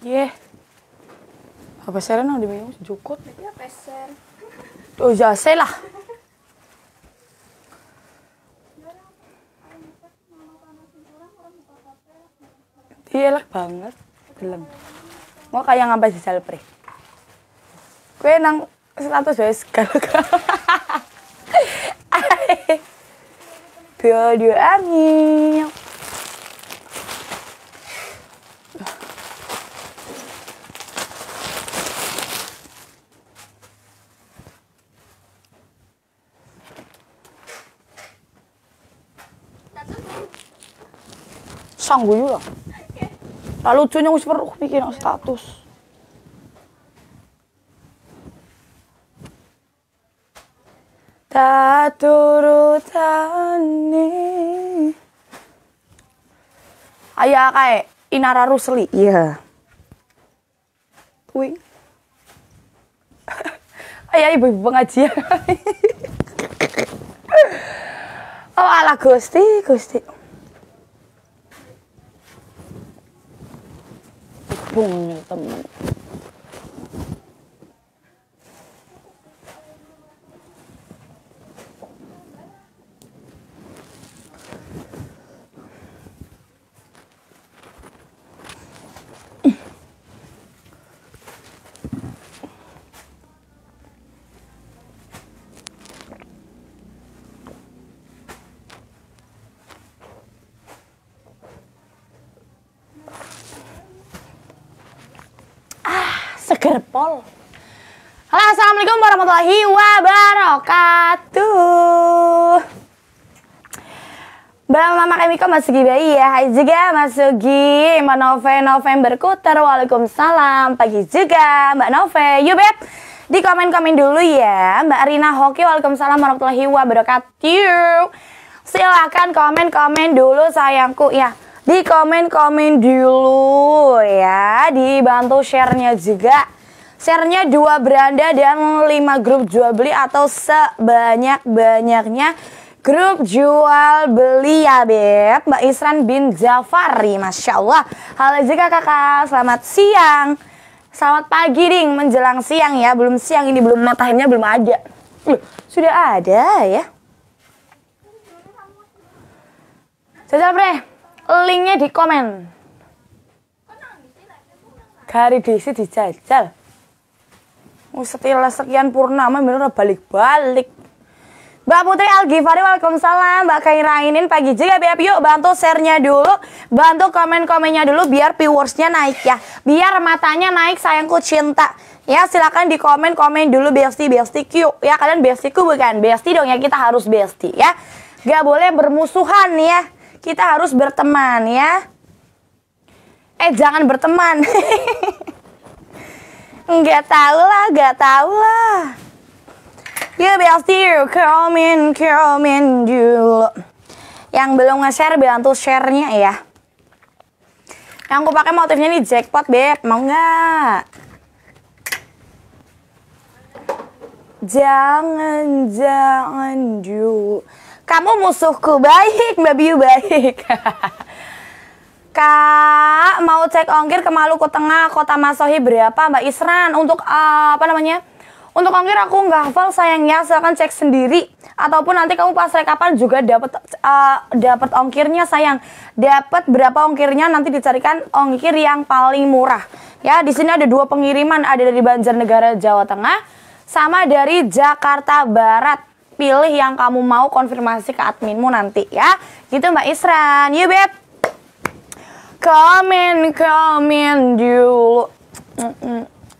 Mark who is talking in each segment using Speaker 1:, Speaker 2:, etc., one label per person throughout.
Speaker 1: Yeah. Apa seren nang diminum sejukut? Ya pesen. Tuh oh, jase iya, lah. Iya lah banget, geleng. Mau kayak ngapa sih selfie. Kue nang status ya, wes kalau Biar dia angin. usang juga. Lalu Lah lucunya wis weruh bikin status. Tak turutani. Ayah kae Inara Rusli. Iya. Yeah. Kuwi. Ayah ibu, -ibu pengajian. oh ala Gusti, Gusti. 本を多 Gerpol.
Speaker 2: Halo, assalamualaikum warahmatullahi
Speaker 1: wabarakatuh. Bang Mama Kemiko Mas Sugi Bayi ya Hai juga Mas Sugi Mbak Nove November Kuter Waalaikumsalam Pagi juga Mbak Nove Yubep di komen-komen dulu ya Mbak Rina Hoki Waalaikumsalam warahmatullahi wabarakatuh Silahkan komen-komen dulu sayangku ya di komen-komen dulu ya dibantu share-nya juga share dua beranda dan lima grup jual beli atau sebanyak-banyaknya grup jual beli ya Beb Mbak Isran bin Jafari Masya Allah Halo Zika kakak selamat siang Selamat pagi ding menjelang siang ya Belum siang ini belum matahinnya belum ada Sudah ada ya Jajal pre Linknya di komen Garis sini dijajal setelah sekian purnama bener balik-balik. Mbak Putri Algifari, Waalaikumsalam. Mbak Kairainin, pagi juga ya, biar Yuk bantu share-nya dulu. Bantu komen-komennya dulu biar viewers-nya naik ya. Biar matanya naik sayangku cinta. Ya silahkan di komen-komen dulu bestie bestie Q. Ya kalian bestie bukan bestie dong ya kita harus bestie ya. Gak boleh bermusuhan ya. Kita harus berteman ya. Eh jangan berteman. Gak tahu lah, gak tahu lah. You best you coming, coming dulu. Yang belum nge-share, bantu share-nya ya. Yang aku pakai motifnya ini jackpot, Beb. Mau nggak? Jangan, jangan dulu. Kamu musuhku baik, Mbak Biu baik. Kak, mau cek ongkir ke Maluku Tengah, Kota Masohi berapa Mbak Isran? Untuk uh, apa namanya? Untuk ongkir aku nggak hafal sayangnya, silahkan cek sendiri. Ataupun nanti kamu pas rekapan juga dapat uh, eh, dapat ongkirnya sayang. Dapat berapa ongkirnya nanti dicarikan ongkir yang paling murah. Ya, di sini ada dua pengiriman, ada dari Banjarnegara Jawa Tengah sama dari Jakarta Barat pilih yang kamu mau konfirmasi ke adminmu nanti ya. Gitu Mbak Isran. Yuk Beb. Komen, komen dulu.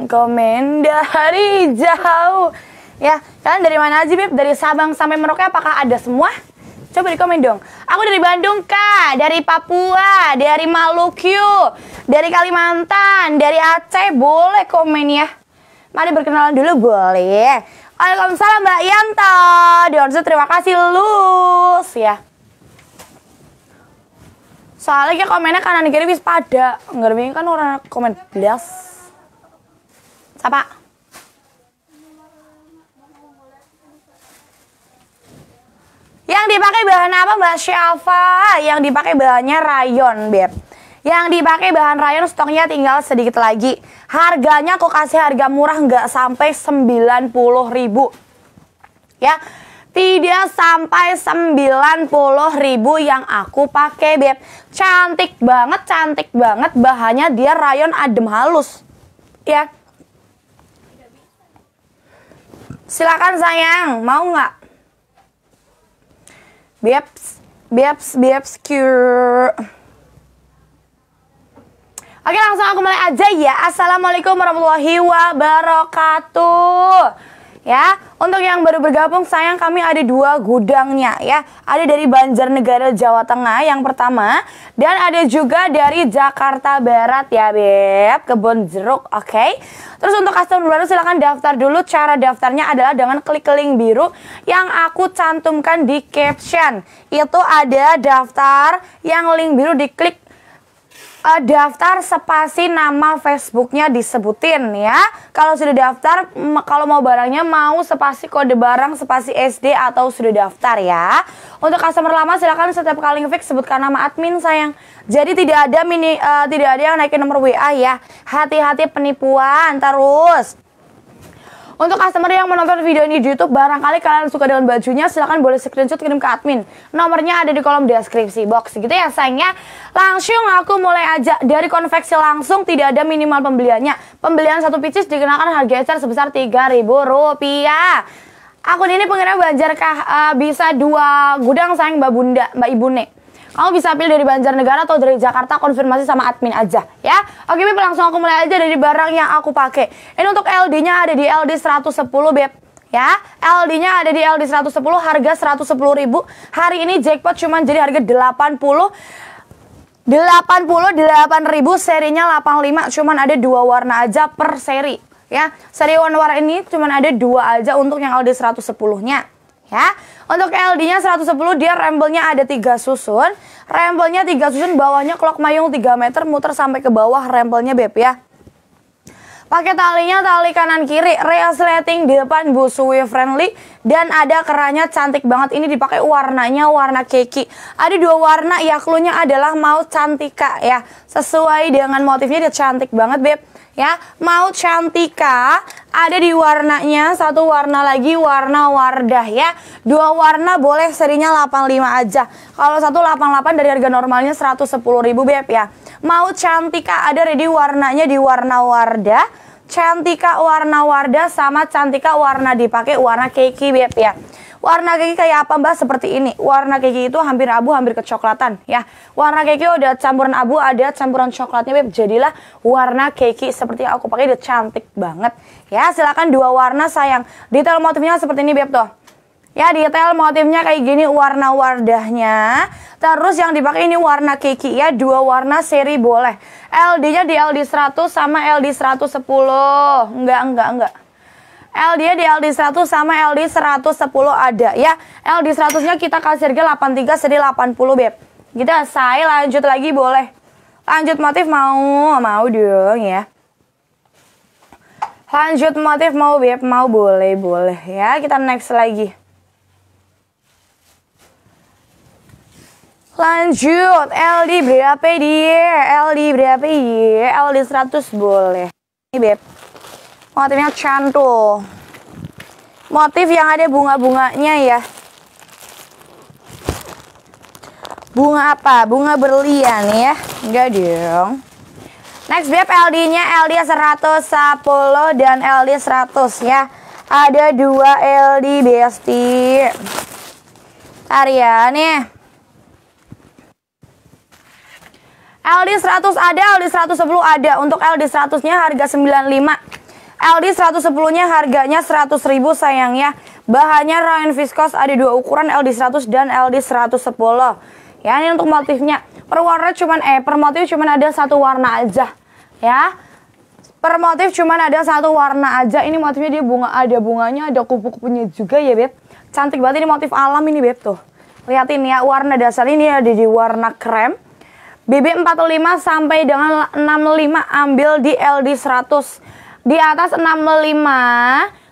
Speaker 1: Komen dari jauh. Ya, kalian dari mana aja, Beb? Dari Sabang sampai Merauke apakah ada semua? Coba di komen dong. Aku dari Bandung, Kak. Dari Papua, dari Maluku, dari Kalimantan, dari Aceh. Boleh komen ya. Mari berkenalan dulu boleh. Waalaikumsalam Mbak Yanto. Donzo terima kasih lulus ya. Soalnya kayak komennya kanan kiri wis pada. Enggak kan orang komen belas. Siapa? Yang dipakai bahan apa Mbak Syafa? Yang dipakai bahannya rayon, Beb. Yang dipakai bahan rayon stoknya tinggal sedikit lagi. Harganya aku kasih harga murah nggak sampai puluh ribu. Ya, tidak sampai 90 ribu yang aku pakai beb cantik banget cantik banget bahannya dia rayon adem halus ya silakan sayang mau nggak Beps, beps, beps, cure. Oke langsung aku mulai aja ya Assalamualaikum warahmatullahi wabarakatuh ya. Untuk yang baru bergabung sayang kami ada dua gudangnya ya. Ada dari Banjarnegara Jawa Tengah yang pertama dan ada juga dari Jakarta Barat ya Beb, kebun jeruk, oke. Okay? Terus untuk customer baru silahkan daftar dulu. Cara daftarnya adalah dengan klik link biru yang aku cantumkan di caption. Itu ada daftar yang link biru diklik uh, daftar spasi nama Facebooknya disebutin ya. Kalau sudah daftar, kalau mau barangnya mau spasi kode barang, spasi SD atau sudah daftar ya. Untuk customer lama silakan setiap kali fix sebutkan nama admin sayang. Jadi tidak ada mini, uh, tidak ada yang naikin nomor WA ya. Hati-hati penipuan terus. Untuk customer yang menonton video ini di YouTube, barangkali kalian suka dengan bajunya, silahkan boleh screenshot kirim ke admin. Nomornya ada di kolom deskripsi box. Gitu ya sayangnya. Langsung aku mulai aja dari konveksi langsung tidak ada minimal pembeliannya. Pembelian satu pieces dikenakan harga ecer sebesar ribu rupiah. Akun ini pengen Banjar Kah uh, eh, bisa dua gudang sayang Mbak Bunda, Mbak Ibu Nek. Kamu bisa pilih dari Banjarnegara atau dari Jakarta, konfirmasi sama admin aja ya. Oke, Bip langsung aku mulai aja dari barang yang aku pakai. Ini untuk LD-nya ada di LD 110, Beb. Ya, LD-nya ada di LD 110, harga 110 ribu. Hari ini jackpot cuman jadi harga 80 88 ribu serinya 85 cuman ada dua warna aja per seri ya. Seri warna ini cuman ada dua aja untuk yang LD 110-nya ya. Untuk LD-nya 110 dia rembelnya ada 3 susun. Rembelnya tiga 3 susun, bawahnya clock mayung 3 meter muter sampai ke bawah rembelnya Beb ya. Pakai talinya tali kanan kiri, real di depan busui friendly dan ada keranya cantik banget. Ini dipakai warnanya warna keki. Ada dua warna ya, klo-nya adalah mau cantika ya. Sesuai dengan motifnya dia cantik banget, Beb ya. Mau cantika ada di warnanya satu warna lagi warna wardah ya. Dua warna boleh serinya 85 aja. Kalau satu delapan dari harga normalnya 110.000 Beb ya. Mau cantika ada ready warnanya di warna wardah. Cantika warna wardah sama cantika warna dipakai warna keki Beb ya. Warna keki kayak apa mbak? Seperti ini. Warna keki itu hampir abu, hampir kecoklatan ya. Warna keki udah campuran abu, ada campuran coklatnya beb. Jadilah warna keki seperti yang aku pakai udah cantik banget. Ya silakan dua warna sayang. Detail motifnya seperti ini beb tuh. Ya detail motifnya kayak gini warna wardahnya. Terus yang dipakai ini warna keki ya, dua warna seri boleh. LD-nya di LD 100 sama LD 110. Enggak, enggak, enggak. LD di LD 100 sama LD 110 ada ya. LD 100-nya kita kasih harga 83 sedih 80 Beb. Kita saya lanjut lagi boleh. Lanjut motif mau, mau dong ya. Lanjut motif mau Beb, mau boleh, boleh ya. Kita next lagi. Lanjut, LD berapa dia? LD berapa ya? LD 100 boleh. Ini Beb. Motifnya cantul. Motif yang ada bunga-bunganya ya. Bunga apa? Bunga berlian ya. Enggak dong. Next beb LD-nya LD 110 dan LD 100 ya. Ada dua LD besti. Arya nih. LD 100 ada, LD 110 ada. Untuk LD 100-nya harga 95. LD 110-nya harganya 100.000 sayangnya. Bahannya rayon viscose ada dua ukuran LD 100 dan LD 110. Ya, ini untuk motifnya. Per warna cuman eh per motif cuman ada satu warna aja. Ya. Per motif cuman ada satu warna aja. Ini motifnya dia bunga ada bunganya, ada kupu-kupunya juga ya, Beb. Cantik banget ini motif alam ini, Beb tuh. Lihatin ya, warna dasar ini ada di warna krem. BB 45 sampai dengan 65 ambil di LD 100 di atas 65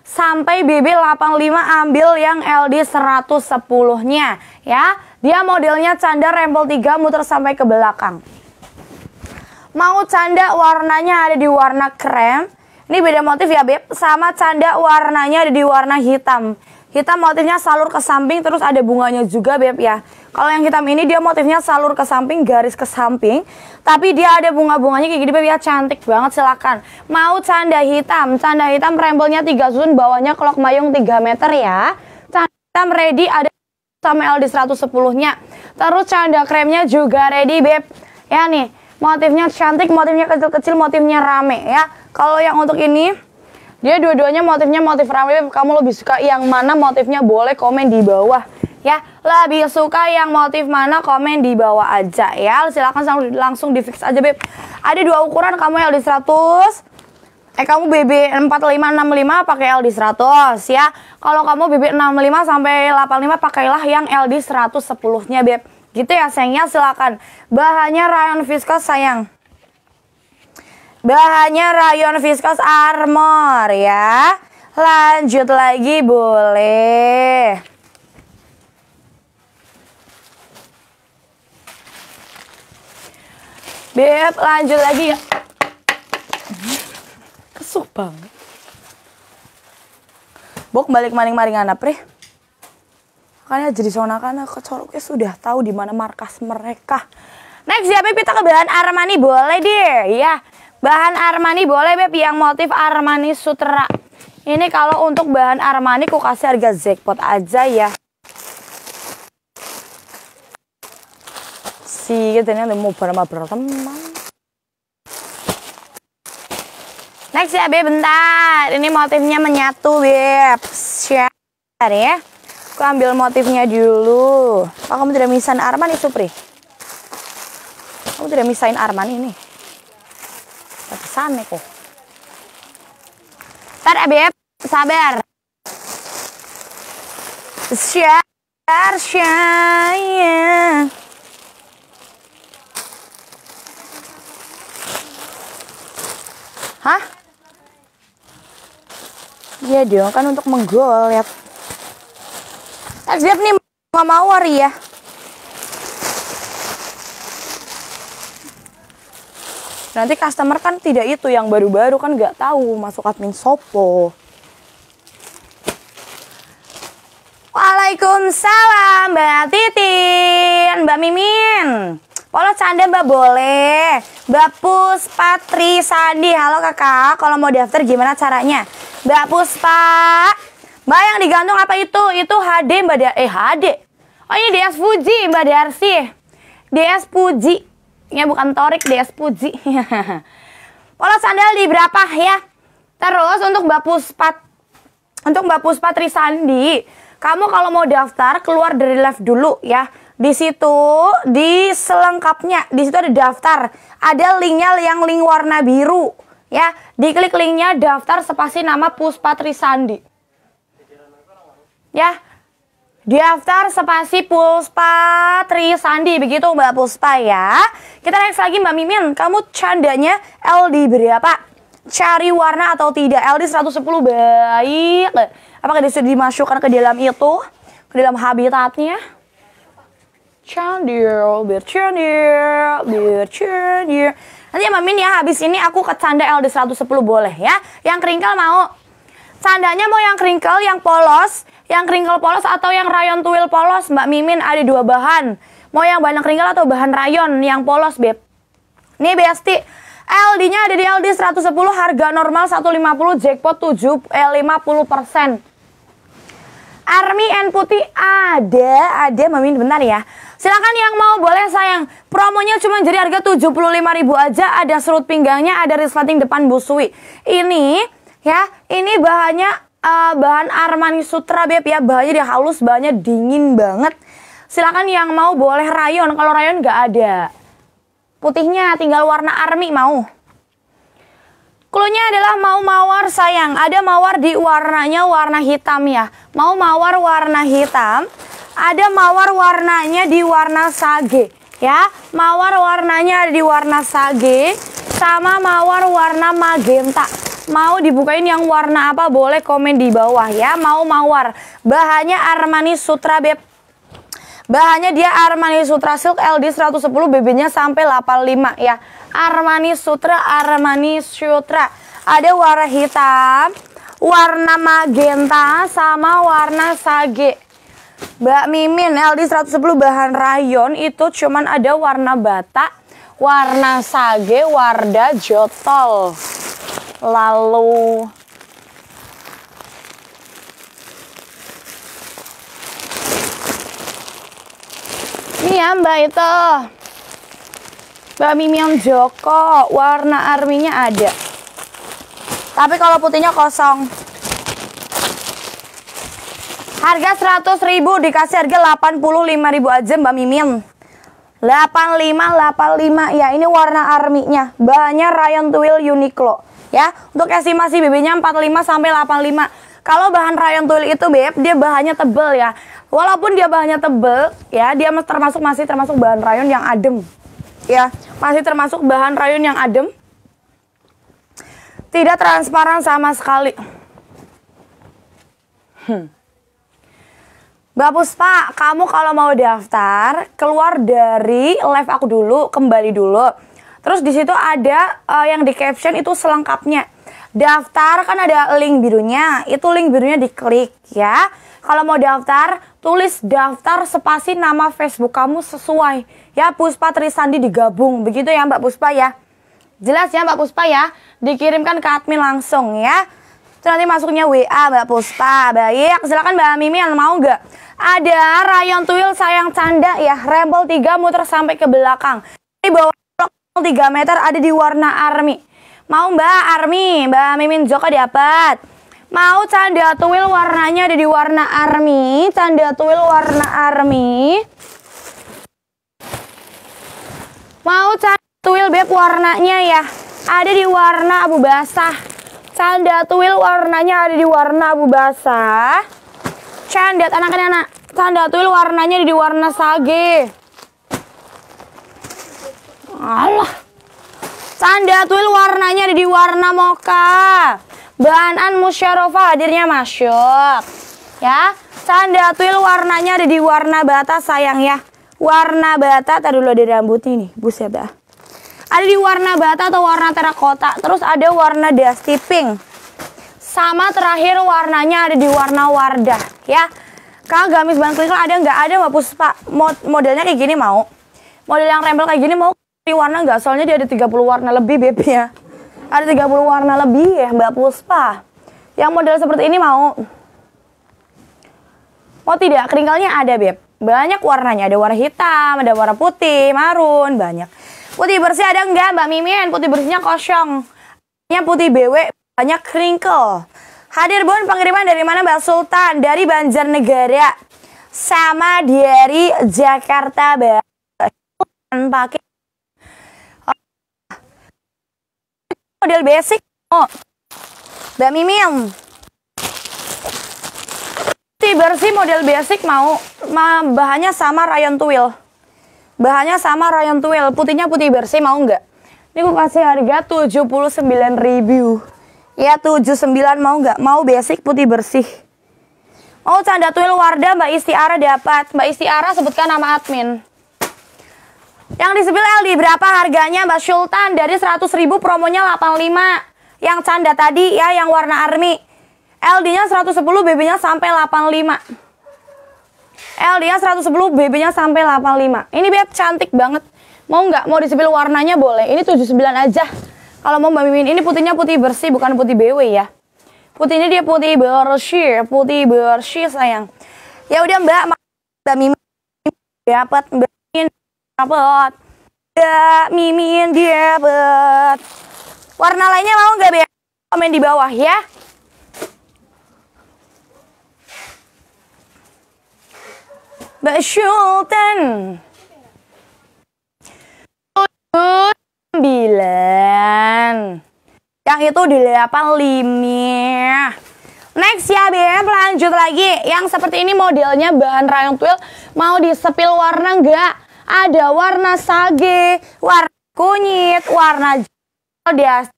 Speaker 1: sampai BB 85 ambil yang LD 110-nya ya. Dia modelnya canda rempel 3 muter sampai ke belakang. Mau canda warnanya ada di warna krem. Ini beda motif ya, Beb. Sama canda warnanya ada di warna hitam. Hitam motifnya salur ke samping terus ada bunganya juga Beb ya. Kalau yang hitam ini dia motifnya salur ke samping, garis ke samping, tapi dia ada bunga-bunganya kayak gini Beb ya, cantik banget silakan. Mau canda hitam, canda hitam rembelnya 3 susun, bawahnya kelok mayung 3 meter ya. Canda hitam ready ada sama LD 110-nya. Terus canda kremnya juga ready Beb. Ya nih, motifnya cantik, motifnya kecil-kecil, motifnya rame ya. Kalau yang untuk ini dia dua-duanya motifnya motif rame. Kamu lebih suka yang mana motifnya? Boleh komen di bawah ya. Lebih suka yang motif mana? Komen di bawah aja ya. Silahkan langsung di fix aja beb. Ada dua ukuran kamu yang di 100 Eh kamu BB 4565 pakai LD 100 ya. Kalau kamu BB 65 sampai 85 pakailah yang LD 110-nya, Beb. Gitu ya sayangnya silakan. Bahannya rayon viscose sayang. Bahannya rayon viskos armor ya. Lanjut lagi boleh. Beb, lanjut lagi ya. Kesuk banget. Bok balik maling-maling anak pri. Makanya jadi karena kecoroknya sudah tahu di mana markas mereka. Next ya, Beb, kita ke bahan Armani boleh deh. Ya, Bahan Armani boleh Beb yang motif Armani Sutra. Ini kalau untuk bahan Armani ku kasih harga jackpot aja ya. Si katanya mau berapa teman. Next ya Beb bentar. Ini motifnya menyatu Beb. Share ya. Aku ambil motifnya dulu. Oh, kamu tidak misain Armani Supri. Kamu tidak misain Armani nih same kok. Ntar ABF, sabar. Syar, syar. Hah? Iya dong, kan untuk menggol ya. siap nih nggak mau ya. Nanti customer kan tidak itu yang baru-baru kan nggak tahu masuk admin sopo. Waalaikumsalam Mbak Titin, Mbak Mimin. Kalau canda Mbak boleh. Mbak Puspa Tri Sandi, halo kakak. Kalau mau daftar gimana caranya? Mbak Puspa, Mbak yang digantung apa itu? Itu HD Mbak Dar eh HD. Oh ini DS Fuji Mbak Darsi. DS Fuji Ya bukan torik deh, spuji. Pola sandal di berapa ya? Terus untuk Mbak Puspat untuk Mbak Puspat Trisandi, kamu kalau mau daftar keluar dari live dulu ya. Di situ di selengkapnya, di situ ada daftar. Ada linknya yang link warna biru ya. Diklik linknya daftar spasi nama Puspat Trisandi. Ya, di after spasi Puspa Tri Sandi begitu Mbak Puspa ya. Kita next lagi Mbak Mimin, kamu candanya LD berapa? Cari warna atau tidak? LD 110 baik. Apakah bisa dimasukkan ke dalam itu? Ke dalam habitatnya? Candir, bir candir, bir candir. Nanti ya Mbak Mimin ya, habis ini aku ke canda LD 110 boleh ya. Yang keringkel mau. Candanya mau yang keringkel, yang polos, yang kringkel polos atau yang rayon tuil polos Mbak Mimin ada dua bahan mau yang bahan kringkel atau bahan rayon yang polos Beb ini Besti LD nya ada di LD 110 harga normal 150 jackpot 7 eh, 50% Army and Putih ada, ada Mbak Mimin bentar ya. Silakan yang mau boleh sayang. Promonya cuma jadi harga 75.000 aja, ada serut pinggangnya, ada resleting depan busui. Ini ya, ini bahannya uh, bahan Armani Sutra beb ya bahannya dia halus bahannya dingin banget silakan yang mau boleh rayon kalau rayon nggak ada putihnya tinggal warna army mau Klunya adalah mau mawar sayang, ada mawar di warnanya warna hitam ya. Mau mawar warna hitam, ada mawar warnanya di warna sage ya. Mawar warnanya ada di warna sage sama mawar warna magenta. Mau dibukain yang warna apa boleh komen di bawah ya. Mau mawar. Bahannya Armani Sutra Beb. Bahannya dia Armani Sutra Silk LD 110 BB-nya sampai 85 ya. Armani Sutra, Armani Sutra. Ada warna hitam, warna magenta sama warna sage. Mbak Mimin LD 110 bahan rayon itu cuman ada warna bata, warna sage, warna jotol lalu ini ya Mbak itu Mbak Mimion Joko warna arminya ada tapi kalau putihnya kosong harga 100 ribu dikasih harga 85 ribu aja Mbak Mimin 85 85 ya ini warna arminya banyak Ryan Twill Uniqlo ya. Untuk estimasi BB-nya 45 sampai 85. Kalau bahan rayon tuli itu beb, dia bahannya tebel ya. Walaupun dia bahannya tebel ya, dia termasuk masih termasuk bahan rayon yang adem. Ya, masih termasuk bahan rayon yang adem. Tidak transparan sama sekali. Hmm. Mbak Puspa, kamu kalau mau daftar, keluar dari live aku dulu, kembali dulu. Terus di situ ada uh, yang di caption itu selengkapnya. Daftar kan ada link birunya, itu link birunya diklik ya. Kalau mau daftar, tulis daftar spasi nama Facebook kamu sesuai. Ya, Puspa Trisandi digabung. Begitu ya Mbak Puspa ya. Jelas ya Mbak Puspa ya. Dikirimkan ke admin langsung ya. Terus nanti masuknya WA Mbak Puspa. Baik, silakan Mbak Mimi yang mau nggak? Ada Rayon Tuil sayang canda ya. rempel 3 muter sampai ke belakang. Di bawah 3 meter ada di warna army. Mau Mbak Army, Mbak Mimin Joko dapat. Mau canda tuil warnanya ada di warna army, canda tuil warna army. Mau canda tuil beb warnanya ya, ada di warna abu basah. Canda tuil warnanya ada di warna abu basah. Canda anak-anak, canda tuil warnanya ada di warna sage. Allah. Tanda tuil warnanya ada di warna moka. Baanan musyarofa hadirnya masuk. Ya, Tanda tuil warnanya ada di warna bata sayang ya. Warna bata, tadi dulu ada rambutnya nih, buset dah. Ada di warna bata atau warna terakota, terus ada warna dusty pink. Sama terakhir warnanya ada di warna wardah ya. kalau gamis bantuin ada nggak ada mbak Puspa? Mod modelnya kayak gini mau. Model yang rembel kayak gini mau warna enggak, soalnya dia ada 30 warna lebih Beb ya. Ada 30 warna lebih ya Mbak Puspa. Yang model seperti ini mau? Mau oh, tidak? Keringkalnya ada Beb. Banyak warnanya, ada warna hitam, ada warna putih, marun, banyak. Putih bersih ada enggak Mbak Mimin? Putih bersihnya kosong. Yang putih BW banyak kringkel. Hadir Bon pengiriman dari mana Mbak Sultan? Dari Banjarnegara sama dari Jakarta Mbak. Pakai model basic oh Mbak Mimim si bersih model basic mau ma bahannya sama rayon twill bahannya sama rayon twill putihnya putih bersih mau nggak ini gue kasih harga 79 ribu ya 79 mau nggak mau basic putih bersih Oh, canda tuil Wardah Mbak Istiara dapat. Mbak Istiara sebutkan nama admin. Yang di sebelah LD berapa harganya Mbak Sultan? Dari 100 ribu promonya 85. Yang canda tadi ya yang warna army. LD-nya 110, BB-nya sampai 85. LD-nya 110, BB-nya sampai 85. Ini beb cantik banget. Mau nggak? Mau sebelah warnanya boleh. Ini 79 aja. Kalau mau Mbak Mimin, ini putihnya putih bersih, bukan putih BW ya. Putihnya dia putih bersih, putih bersih sayang. Ya udah Mbak, Mbak Mimin dapat Mbak Apelot. Ya, mimin dia bet. Warna lainnya mau nggak be? Komen di bawah ya. Mbak Sultan. Sembilan. Yang itu di delapan lima. Next ya BM lanjut lagi Yang seperti ini modelnya bahan rayon twill Mau disepil warna enggak? ada warna sage, warna kunyit, warna dia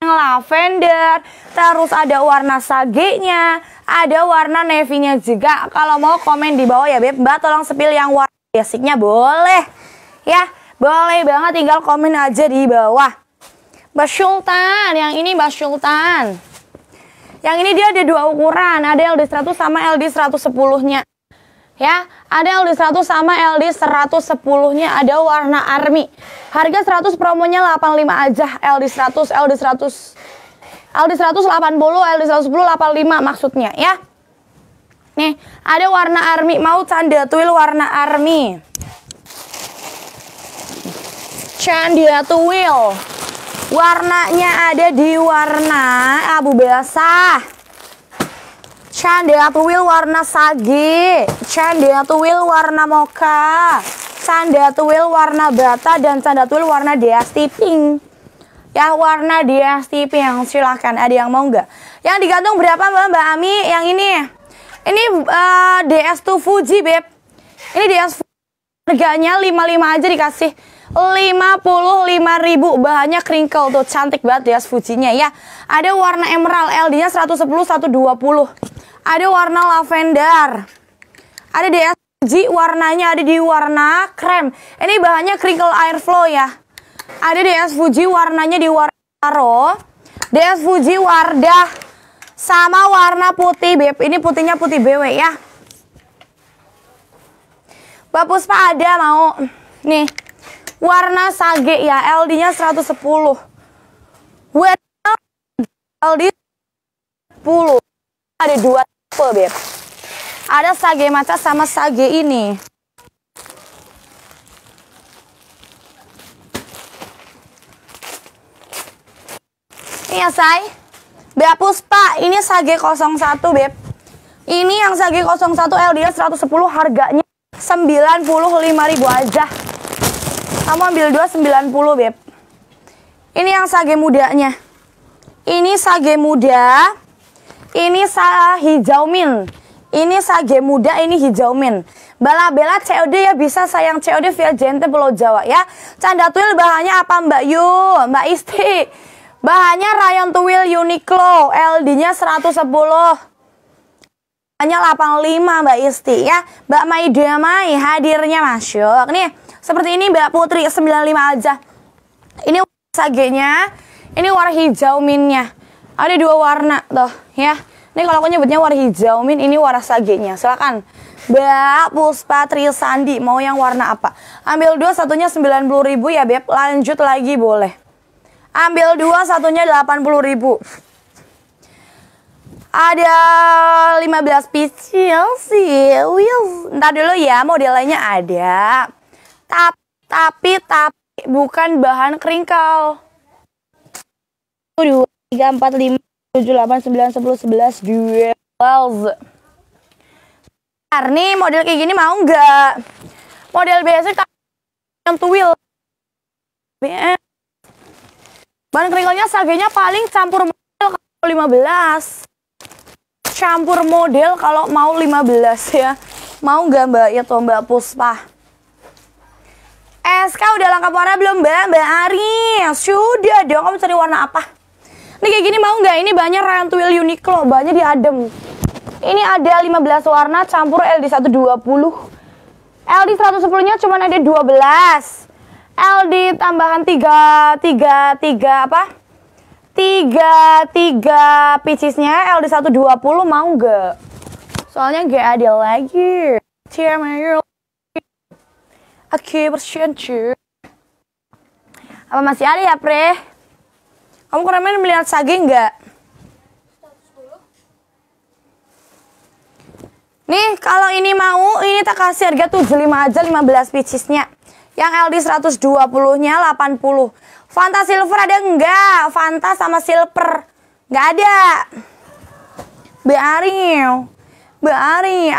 Speaker 1: lavender, terus ada warna sagenya, ada warna navy-nya juga. Kalau mau komen di bawah ya Beb, Mbak tolong sepil yang warna basicnya boleh. Ya, boleh banget tinggal komen aja di bawah. Mbak Sultan, yang ini Mbak Sultan. Yang ini dia ada dua ukuran, ada LD100 sama LD110-nya. Ya, ada LD 100 sama LD 110-nya ada warna army. Harga 100 promonya 85 aja. LD 100, LD 100. LD 180, LD 110, 85 maksudnya ya. Nih, ada warna army. Mau canda tuil warna army. canda tuil. Warnanya ada di warna abu basah. Candela tuwil warna sage, candela tuwil warna mocha, tuh tuwil warna bata dan canda tuwil warna diasti pink. Ya warna diasti pink silahkan ada yang mau nggak? Yang digantung berapa Mbak Mbak Ami? Yang ini. Ini uh, eh, ds tuh Fuji, Beb. Ini DS harganya lima lima aja dikasih. ribu bahannya crinkle tuh cantik banget ya Fujinya ya. Ada warna emerald LD-nya 110 120 ada warna lavender. Ada DSG warnanya ada di warna krem. Ini bahannya crinkle airflow ya. Ada DS Fuji warnanya di warna taro. DS Fuji Wardah sama warna putih Beb. Ini putihnya putih BW ya. Mbak Puspa ada mau. Nih. Warna sage ya. LD-nya 110. WL LD 10 ada dua tipe, Beb. Ada sage maca sama sage ini. Iya, Say. Beb Puspa, ini sage 01, Beb. Ini yang sage 01 dia 110 harganya 95.000 aja. Kamu ambil 290, Beb. Ini yang sage mudanya. Ini sage muda ini sa hijau min. Ini sage muda, ini hijau min. Bala-bela COD ya bisa sayang COD via Jente Pulau Jawa ya. Canda tuil bahannya apa Mbak Yu, Mbak Isti? Bahannya rayon tuil Uniqlo, LD-nya 110. Hanya 85 Mbak Isti ya. Mbak Mai Mai hadirnya masuk. Nih, seperti ini Mbak Putri 95 aja. Ini sagenya, ini warna hijau minnya. Ada dua warna tuh ya. Ini kalau aku nyebutnya warna hijau, Min, ini warna sagenya. Silakan. Mbak Puspa Sandi, mau yang warna apa? Ambil dua, satunya 90 ribu ya, Beb. Lanjut lagi boleh. Ambil dua, satunya 80000 Ada 15 piece sih. Wheels. Ntar dulu ya, modelnya ada. Tapi, tapi, tapi, bukan bahan keringkal. Aduh tiga empat lima tujuh delapan sembilan sepuluh sebelas dua belas nih model kayak gini mau nggak model biasa kan yang tuwil BS bahan keringelnya sagenya paling campur model kalau 15 campur model kalau mau 15 ya mau nggak mbak ya tuh mbak Puspa SK udah lengkap warna belum mbak mbak Ari sudah dong kamu cari warna apa ini kayak gini mau nggak? Ini banyak bahannya Rantuil Uniqlo, di diadem. Ini ada 15 warna campur LD 120. LD 110-nya cuma ada 12. LD tambahan 3 3 3 apa? 3 3 piecesnya LD 120 mau nggak? Soalnya nggak ada lagi. Ciamir. Oke, okay, persian cuy. Apa masih ada ya, Pre? Kamu kemarin melihat Sage nggak? Nih, kalau ini mau, ini tak kasih harga 75 aja 15 piecesnya. Yang LD 120-nya 80. Fanta silver ada enggak? Fanta sama silver. Enggak ada. Be Ariel. Be Ari,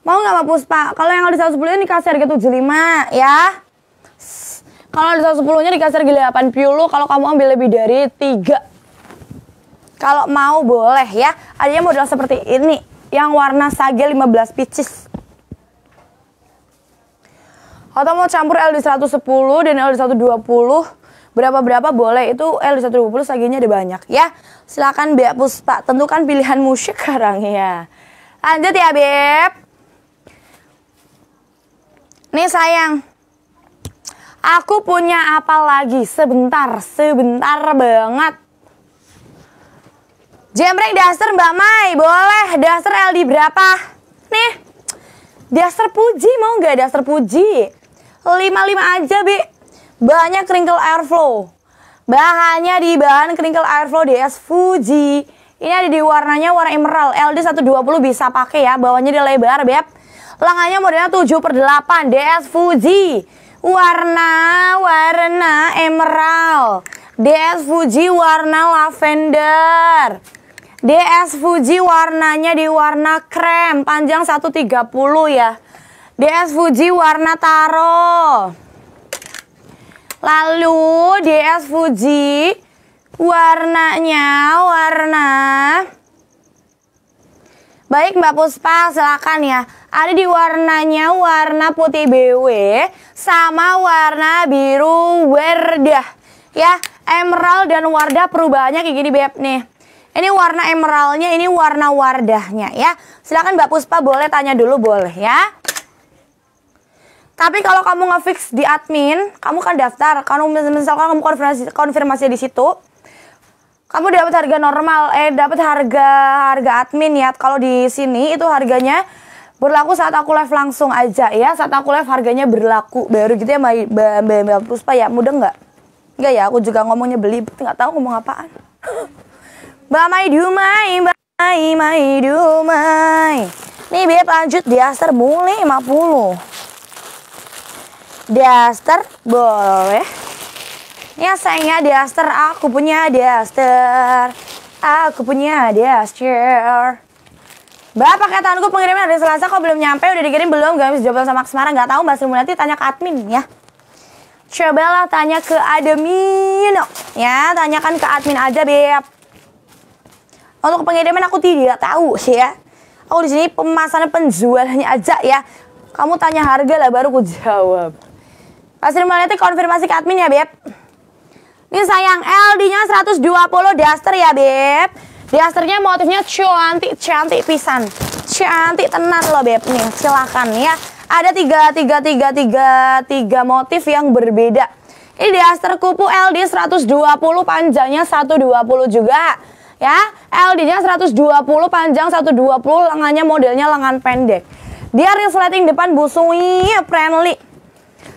Speaker 1: Mau nggak Pak Puspa? Kalau yang LD 110 ini kasih harga 75 ya. Kalau ada 110-nya dikasih harga 80 kalau kamu ambil lebih dari 3. Kalau mau boleh ya. Adanya model seperti ini yang warna sage 15 pieces Atau mau campur LD di 110 dan L di 120 berapa-berapa boleh itu L di 120 sagenya ada banyak ya. Silakan biar Puspa tentukan musik sekarang ya. Lanjut ya, Beb. Nih sayang, Aku punya apa lagi? Sebentar, sebentar banget. Jembreng daster Mbak Mai, boleh. Daster LD berapa? Nih, daster puji mau nggak daster puji? lima aja, Bi. Banyak crinkle airflow. Bahannya di bahan crinkle airflow DS Fuji. Ini ada di warnanya warna emerald. LD 120 bisa pakai ya. Bawahnya dia lebar, Beb. Lengannya modelnya 7 per 8 DS Fuji warna-warna emerald. DS Fuji warna lavender. DS Fuji warnanya di warna krem, panjang 130 ya. DS Fuji warna taro. Lalu DS Fuji warnanya warna Baik Mbak Puspa, silakan ya. Ada di warnanya warna putih BW sama warna biru werdah. Ya, emerald dan wardah perubahannya kayak gini Beb nih. Ini warna emeraldnya, ini warna wardahnya ya. Silakan Mbak Puspa boleh tanya dulu boleh ya. Tapi kalau kamu ngefix di admin, kamu kan daftar, kamu misalkan kamu konfirmasi konfirmasi di situ, kamu dapat harga normal eh dapat harga harga admin ya kalau di sini itu harganya berlaku saat aku live langsung aja ya saat aku live harganya berlaku baru gitu ya mbak mbak mbak Puspa ya mudah nggak nggak ya aku juga ngomongnya beli nggak tahu ngomong apaan mbak Mai Dumai mbak Mai Mai Dumai nih beb lanjut diaster mulai 50 diaster boleh Ya sayangnya Duster, aku punya Duster. Aku punya Duster. Bapak aku pengiriman dari Selasa kok belum nyampe, udah dikirim belum? Gak bisa jawab sama Semarang, gak tau. Mbak Sri Mulyati tanya ke admin ya. Cobalah tanya ke admin, ya tanyakan ke admin aja beb. Untuk pengiriman aku tidak tahu sih ya. Aku di sini pemasaran penjualannya aja ya. Kamu tanya harga lah baru aku jawab. Mbak Sri Mulyati konfirmasi ke admin ya beb. Ini sayang, LD-nya 120 daster ya, Beb. Dasternya motifnya cantik, cantik pisan. Cantik tenan loh, Beb. Nih, silakan ya. Ada tiga, tiga, tiga, tiga, tiga motif yang berbeda. Ini daster kupu LD 120, panjangnya 120 juga. Ya, LD-nya 120, panjang 120, lengannya modelnya lengan pendek. Dia resleting depan busui friendly.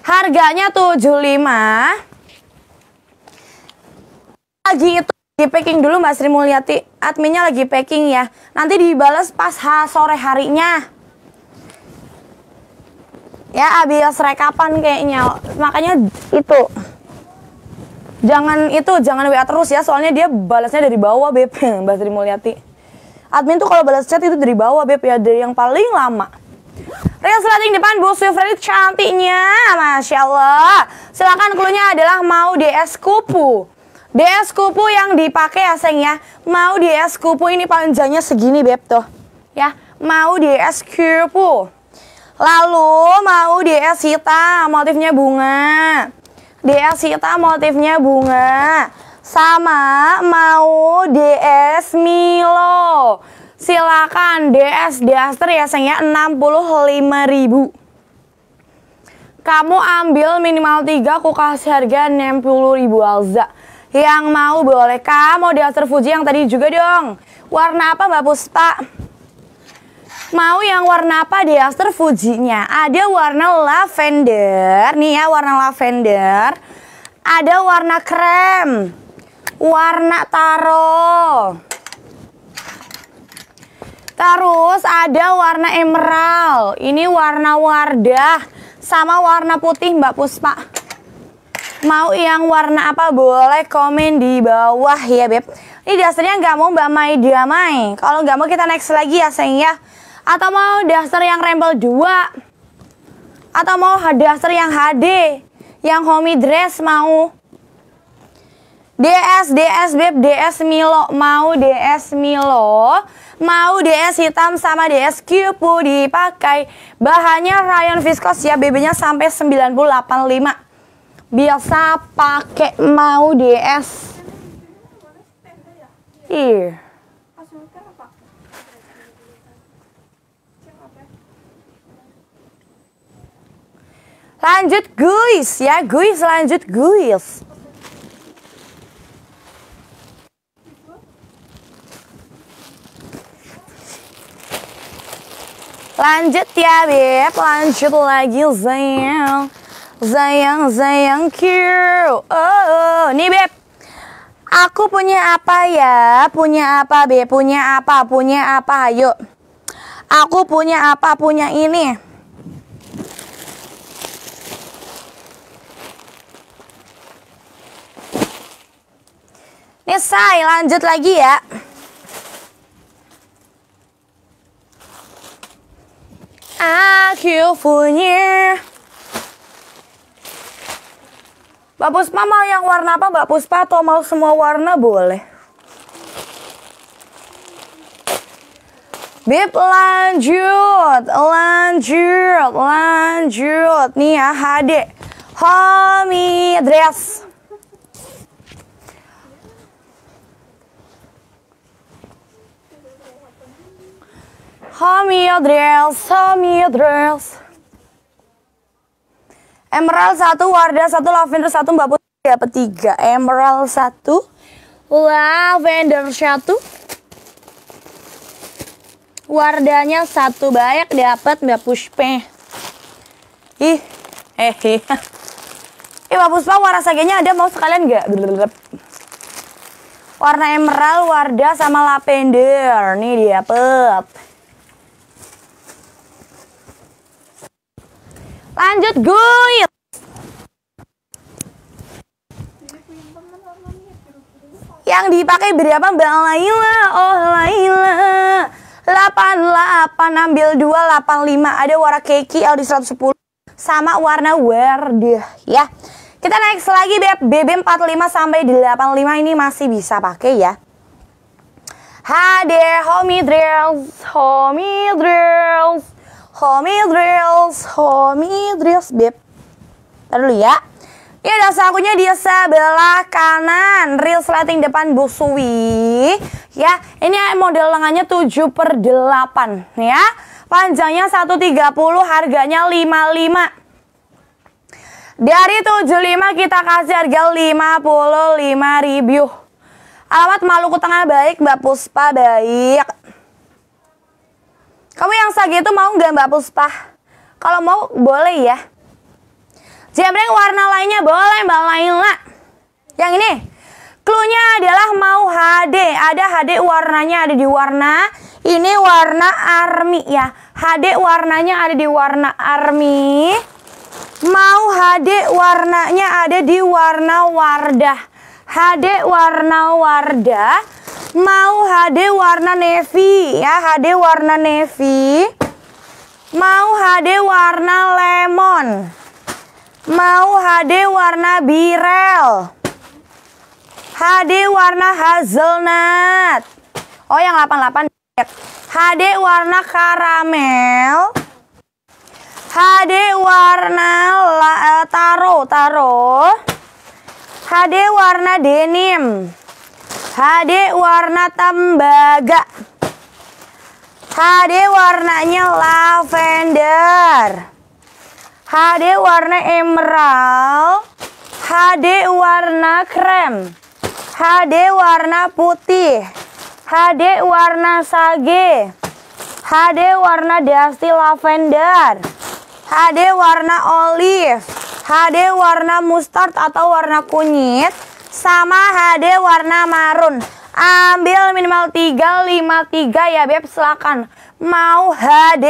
Speaker 1: Harganya 75 lagi itu lagi packing dulu Mbak Sri Mulyati adminnya lagi packing ya nanti dibalas pas ha, sore harinya ya abis rekapan kayaknya makanya itu jangan itu jangan WA terus ya soalnya dia balasnya dari bawah Beb Mbak Sri Mulyati admin tuh kalau balas chat itu dari bawah Beb ya dari yang paling lama Real Slating depan Bu Sufri cantiknya Masya Allah Silahkan cluenya adalah mau DS Kupu DS kupu yang dipakai ya Seng ya. Mau DS kupu ini panjangnya segini Beb tuh. Ya, mau DS kupu. Lalu mau DS hitam motifnya bunga. DS hitam motifnya bunga. Sama mau DS Milo. Silakan DS Diaster ya Seng ya ribu, Kamu ambil minimal 3, aku kasih harga 60.000 Alza. Yang mau boleh di model Fuji yang tadi juga dong. Warna apa Mbak Puspa? Mau yang warna apa diaster Fujinya? Ada warna lavender, nih ya warna lavender. Ada warna krem, warna taro. Terus ada warna emerald, ini warna wardah sama warna putih Mbak Puspa. Mau yang warna apa boleh komen di bawah ya Beb Ini dasarnya nggak mau Mbak Mai damai Kalau nggak mau kita next lagi ya sayang ya Atau mau dasar yang rempel 2 Atau mau dasar yang HD Yang homie dress mau DS, DS Beb, DS Milo Mau DS Milo Mau DS hitam sama DS Cupu dipakai Bahannya rayon viskos ya BB-nya sampai 985 biasa pakai mau DS iya lanjut guys ya guys lanjut guys lanjut ya beb lanjut lagi Zain Sayang, sayang cute. Oh, nih Beb. Aku punya apa ya? Punya apa, Beb? Punya apa? Punya apa? Ayo. Aku punya apa? Punya ini. Nih, say, lanjut lagi ya. Aku punya Mbak Puspa mau yang warna apa Mbak Puspa atau mau semua warna boleh? Bip lanjut, lanjut, lanjut. Nih ya HD. Homie dress. Homie dress, homie dress. Emerald 1, Wardah 1, Lavender 1, Mbak Putri dapat 3. Emerald 1, Lavender 1. Wardahnya 1 banyak dapat Mbak Puspe. Ih, hehe. eh. Eh, Mbak Puspa warna sagenya ada mau sekalian nggak? Warna emerald, Wardah sama Lavender. Nih dia, pep. Lanjut, guys. Yang dipakai berapa Mbak Laila? Oh Laila. 88 ambil 285 ada warna keki L di 110 sama warna deh ya. Kita next lagi Beb. BB 45 sampai 85 ini masih bisa pakai ya. Hadir homie drills, homie drills. Homey drills, homey drills, beb. Tahan dulu ya. Ya, dan sakunya dia sebelah kanan, real slating depan busui. Ya, ini model lengannya 7 per 8 ya. Panjangnya 130, harganya 55. Dari 75 kita kasih harga 55 ribu. Alamat Maluku Tengah baik, Mbak Puspa baik. Kamu yang sakit itu mau nggak Mbak Puspa? Kalau mau boleh ya. Jamreng warna lainnya boleh Mbak Laila. Yang ini. klunya adalah mau HD. Ada HD warnanya ada di warna. Ini warna army ya. HD warnanya ada di warna army. Mau HD warnanya ada di warna wardah. HD warna wardah mau HD warna navy ya HD warna navy mau HD warna lemon mau HD warna birel HD warna hazelnut oh yang 88 HD warna karamel HD warna eh, taro taro HD warna denim HD warna tembaga. HD warnanya lavender. HD warna emerald. HD warna krem. HD warna putih. HD warna sage. HD warna dusty lavender. HD warna olive. HD warna mustard atau warna kunyit sama HD warna marun. Ambil minimal 353 ya Beb, silakan. Mau HD.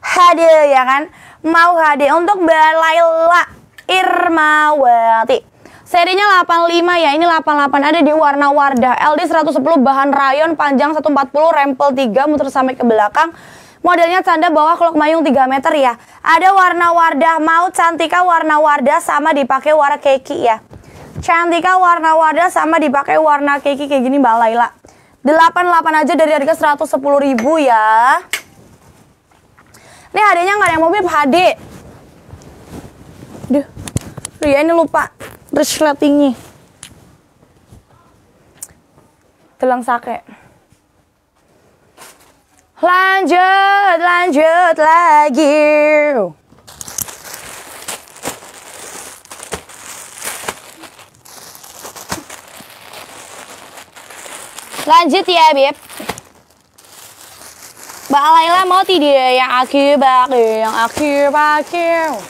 Speaker 1: HD ya kan? Mau HD untuk Balaila Irma Irmawati. Serinya 85 ya, ini 88 ada di warna Wardah. LD 110 bahan rayon panjang 140 rempel 3 muter sampai ke belakang. Modelnya canda bawah kelok mayung 3 meter ya. Ada warna Wardah mau cantika warna Wardah sama dipakai warna keki ya. Cantika warna wadah sama dipakai warna keki kayak gini Mbak Laila. 88 aja dari harga 110.000 ribu ya. Ini hadiahnya nggak ada yang mobil hadi. Duh, Duh ya ini lupa resletingnya. Tulang sake. Lanjut, lanjut lagi. Lanjut ya, Bib. Mbak Laila mau tidak yang akhir-akhir, yang akhir-akhir.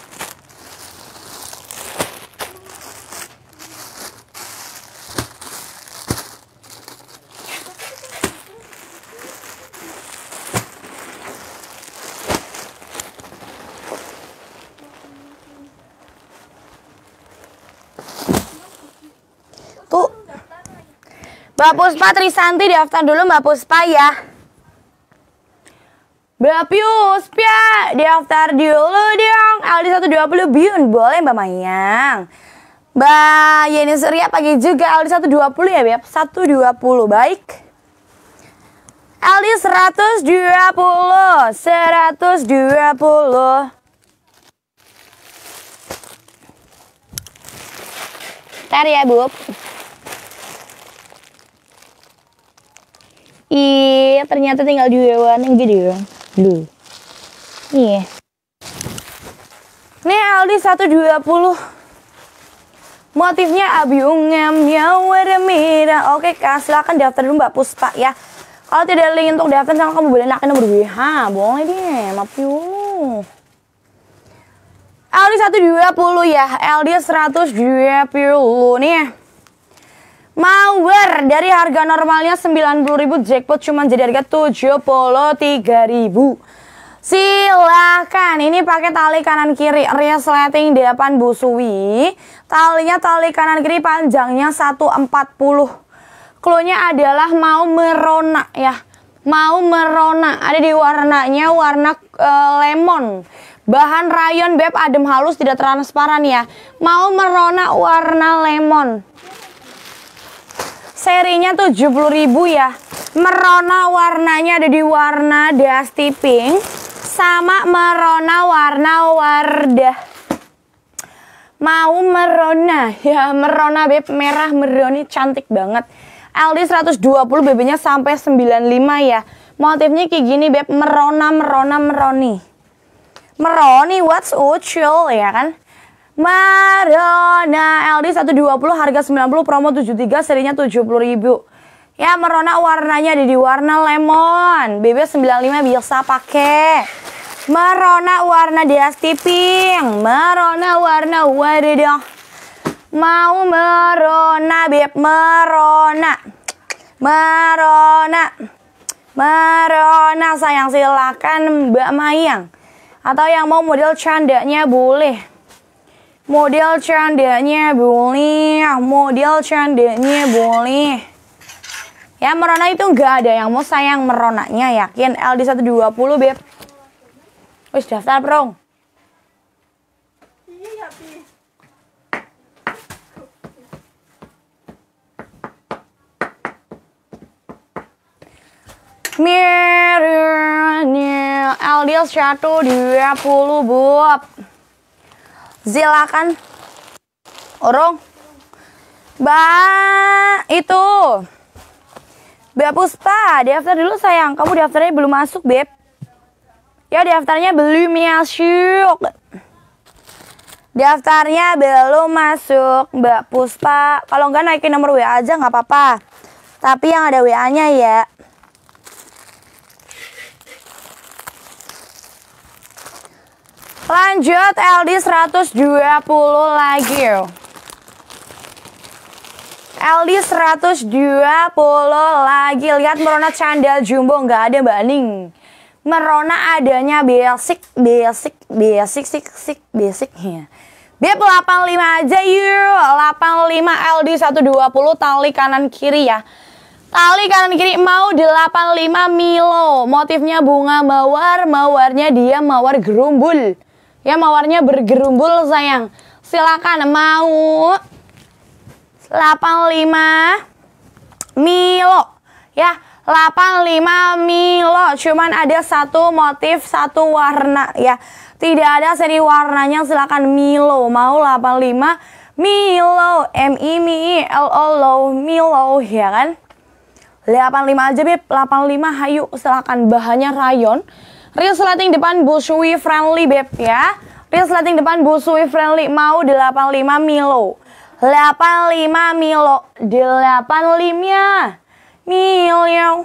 Speaker 1: Mbak Puspa Trisanti daftar dulu Mbak Puspa ya. Mbak Puspa daftar dulu dong. Aldi 120 Biun boleh Mbak Mayang. Mbak Yeni Surya pagi juga Aldi 120 ya Beb. 120 baik. Aldi 120, 120. Ntar ya, Bu. Iya, ternyata tinggal di hewan yang gede Lu. Iya. Nih Aldi 120. Motifnya abiungem merah Oke kak, silakan daftar dulu Mbak Puspa ya. Kalau tidak ada link untuk daftar, jangan kamu boleh nakin nomor gue. Ha, boleh deh, maaf yuk. dua 120 ya, LD 120 nih. Mawar dari harga normalnya 90.000 jackpot cuma jadi harga 73.000. Silakan ini pakai tali kanan kiri resleting di depan busui. Talinya tali kanan kiri panjangnya 140. Klonya adalah mau merona ya. Mau merona ada di warnanya warna e, lemon. Bahan rayon beb adem halus tidak transparan ya. Mau merona warna lemon. Serinya 70.000 ya. Merona warnanya ada di warna dusty pink sama merona warna wardah. Mau merona ya, merona beb merah meroni cantik banget. LD 120 BB-nya sampai 95 ya. Motifnya kayak gini beb merona merona meroni. Meroni what's ucul ya kan? Marona LD 120 harga 90 promo 73 serinya puluh ribu Ya Marona warnanya ada di warna lemon BB95 biasa pakai Marona warna dusty pink Marona warna wadidah Mau Marona Beb Marona Marona Marona sayang silakan Mbak Mayang Atau yang mau model candanya boleh Model candanya boleh, model candanya boleh. Ya merona itu nggak ada yang mau sayang meronanya yakin LD 120 beb. Wis daftar bro. Mirrornya LD 120 bob silakan orang ba itu Beb Puspa, daftar dulu sayang. Kamu daftarnya belum masuk, Beb. Ya, daftarnya belum masuk. Ya, daftarnya belum masuk, Mbak Puspa. Kalau enggak naikin nomor WA aja nggak apa-apa. Tapi yang ada WA-nya ya. Lanjut LD 120 lagi. LD 120 lagi. Lihat merona candal jumbo nggak ada Mbak Ning. Merona adanya basic, basic, basic, sik, sik, basic ya. Beb 85 aja yuk. 85 LD 120 tali kanan kiri ya. Tali kanan kiri mau 85 Milo. Motifnya bunga mawar, mawarnya dia mawar gerumbul. Ya mawarnya bergerumbul sayang. Silakan mau 85 Milo. Ya, 85 Milo. Cuman ada satu motif, satu warna ya. Tidak ada seri warnanya. Silakan Milo. Mau 85 Milo. M I M I L O L O Milo ya kan? 85 aja Beb, 85 hayu silakan bahannya rayon Resleting depan Busui friendly beb ya. Resleting depan Busui friendly mau 85 Milo. 85 Milo. 85 Milo.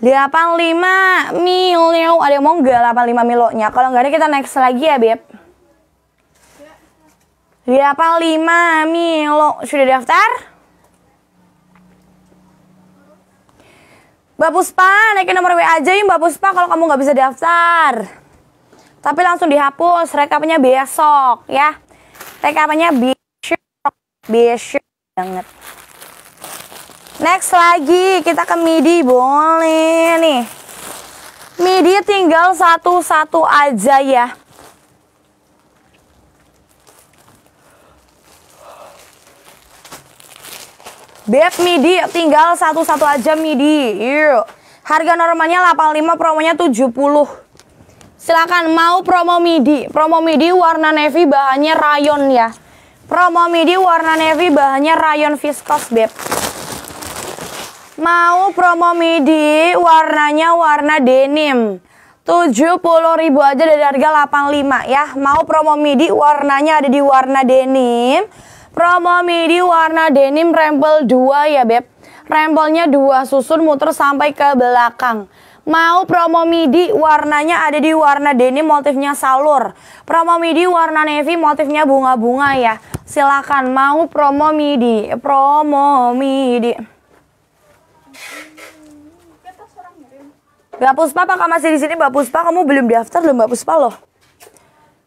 Speaker 1: 85 Milo. Ada yang mau enggak 85 Milonya? Kalau enggak ada kita next lagi ya, Beb. 85 Milo. Sudah daftar? Mbak Puspa, naikin nomor WA aja ya Mbak Puspa kalau kamu nggak bisa daftar. Tapi langsung dihapus, rekapnya besok ya. Rekapnya besok, besok banget. Next lagi, kita ke MIDI boleh nih. MIDI tinggal satu-satu aja ya. Beb midi tinggal satu-satu aja midi. Yuk. Harga normalnya 85, promonya 70. Silakan mau promo midi. Promo midi warna navy bahannya rayon ya. Promo midi warna navy bahannya rayon viscose, Beb. Mau promo midi warnanya warna denim. 70 ribu aja dari harga 85 ya. Mau promo midi warnanya ada di warna denim. Promo midi warna denim rempel 2 ya Beb. Rempelnya 2 susun muter sampai ke belakang. Mau promo midi warnanya ada di warna denim motifnya salur. Promo midi warna navy motifnya bunga-bunga ya. Silakan mau promo midi, promo midi. Mbak Puspa, apakah masih di sini Mbak Puspa? Kamu belum daftar belum Mbak Puspa loh?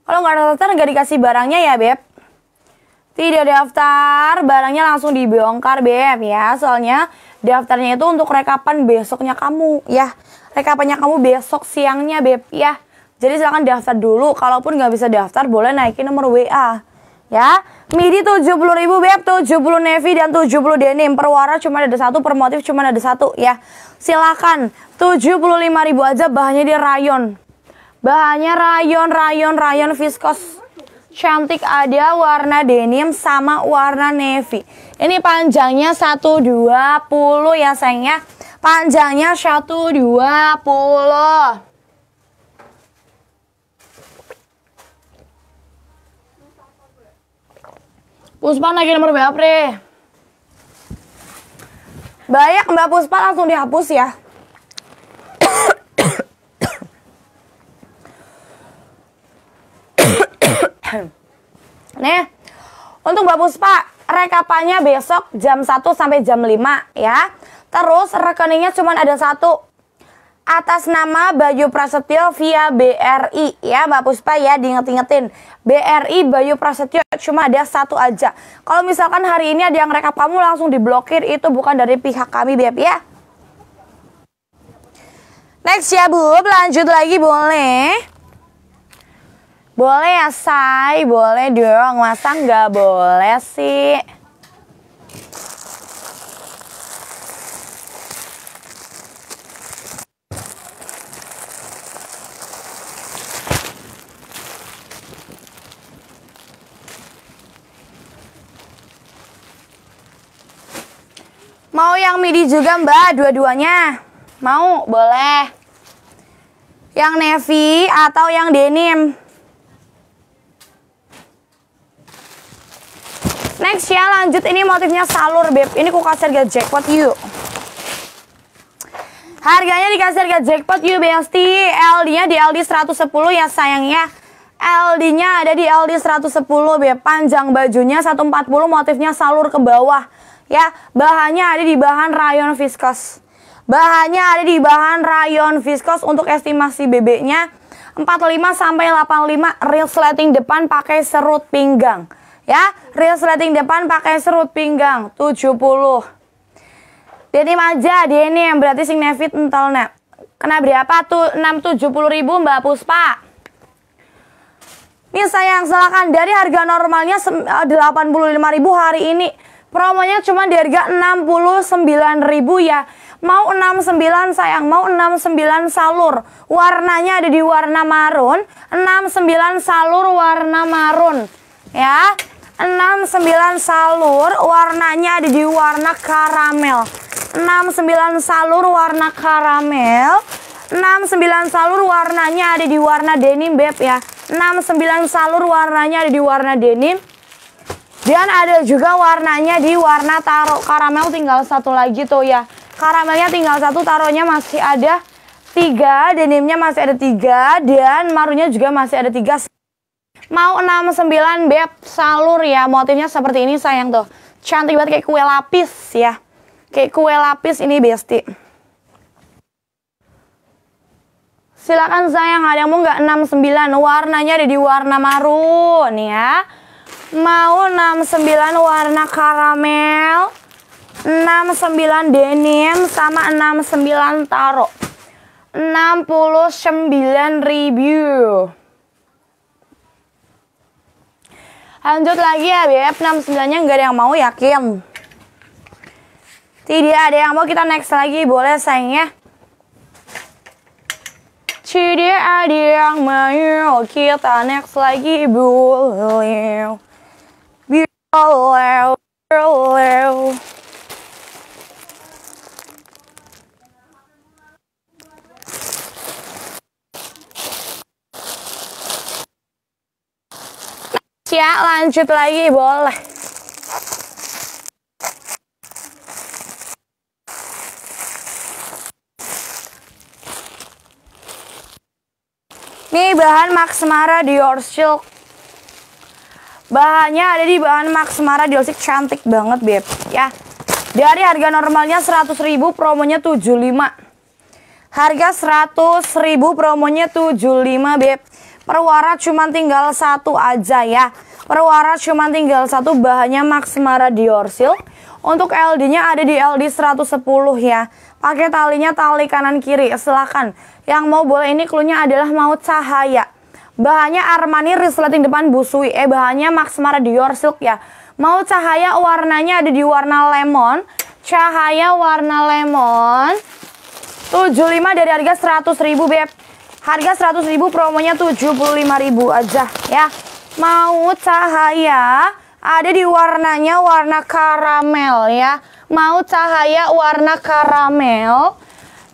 Speaker 1: Kalau nggak daftar nggak dikasih barangnya ya Beb. Tidak daftar, barangnya langsung dibongkar BM ya. Soalnya daftarnya itu untuk rekapan besoknya kamu ya. Rekapannya kamu besok siangnya Beb ya. Jadi silahkan daftar dulu. Kalaupun nggak bisa daftar boleh naikin nomor WA. Ya, midi 70 ribu Beb, 70 navy dan 70 denim. Perwara cuma ada satu, per motif cuma ada satu ya. Silahkan 75 ribu aja bahannya di rayon. Bahannya rayon, rayon, rayon viskos cantik ada warna denim sama warna navy. Ini panjangnya 120 ya sayang ya. Panjangnya 120. Puspa lagi nomor berapa, Pre? Banyak Mbak Puspa langsung dihapus ya. Nih, untuk Mbak Puspa, rekapannya besok jam 1 sampai jam 5 ya. Terus rekeningnya cuma ada satu. Atas nama Bayu Prasetyo via BRI ya Mbak Puspa ya diinget-ingetin BRI Bayu Prasetyo cuma ada satu aja Kalau misalkan hari ini ada yang rekap kamu langsung diblokir itu bukan dari pihak kami Beb ya Next ya Bu, lanjut lagi boleh boleh ya, Say. Boleh dong. Masa nggak boleh sih? Mau yang midi juga mbak, dua-duanya. Mau, boleh. Yang navy atau yang denim? ya lanjut ini motifnya salur beb. Ini ku kasih harga jackpot yuk. Harganya dikasih harga jackpot yuk Besti. LD-nya di LD 110 ya sayangnya. LD-nya ada di LD 110 beb. Panjang bajunya 140 motifnya salur ke bawah. Ya, bahannya ada di bahan rayon viscose. Bahannya ada di bahan rayon viscose untuk estimasi bebeknya 45 sampai 85 real slating depan pakai serut pinggang ya. real sliding depan pakai serut pinggang 70. Denim aja yang berarti sing nevit nek. Kena berapa tuh 670 ribu Mbak Puspa. Nih yang silakan dari harga normalnya eh, ribu hari ini promonya cuma di harga ribu ya. Mau 69 sayang, mau 69 salur. Warnanya ada di warna marun, 69 salur warna marun. Ya, 69 salur warnanya ada di warna karamel 69 salur warna karamel 69 salur warnanya ada di warna denim beb ya 69 salur warnanya ada di warna denim dan ada juga warnanya di warna taro karamel tinggal satu lagi tuh ya karamelnya tinggal satu taruhnya masih ada tiga denimnya masih ada tiga dan marunya juga masih ada tiga Mau 69 beb salur ya. Motifnya seperti ini sayang tuh. Cantik banget kayak kue lapis ya. Kayak kue lapis ini besti. Silakan sayang ada yang mau nggak 69 warnanya ada di warna marun ya. Mau 69 warna karamel. 69 denim sama 69 taro. 69 review. Lanjut lagi ya bf 69-nya nggak ada yang mau ya Kim. Tidak ada yang mau kita next lagi, boleh sayangnya. Tidak ada yang mau kita next lagi, boleh. Boleh. Boleh. ya, lanjut lagi boleh. Nih bahan Max Mara Dior Silk. Bahannya ada di bahan Max Mara Dior Silk cantik banget, Beb. Ya. Dari harga normalnya 100.000, promonya 75. Harga 100.000, promonya 75, Beb. Perwara cuma tinggal satu aja ya. Perwara cuma tinggal satu bahannya Maxmara Diorsil. Untuk LD-nya ada di LD 110 ya. Pakai talinya tali kanan kiri, silahkan. Yang mau boleh ini klunya adalah mau cahaya. Bahannya Armani resleting depan busui. Eh bahannya Maxmara Dior Silk ya. Mau cahaya warnanya ada di warna lemon. Cahaya warna lemon. 75 dari harga 100.000 Beb. Harga 100.000 ribu promonya 75.000 ribu aja ya. Mau cahaya ada di warnanya warna karamel ya. Mau cahaya warna karamel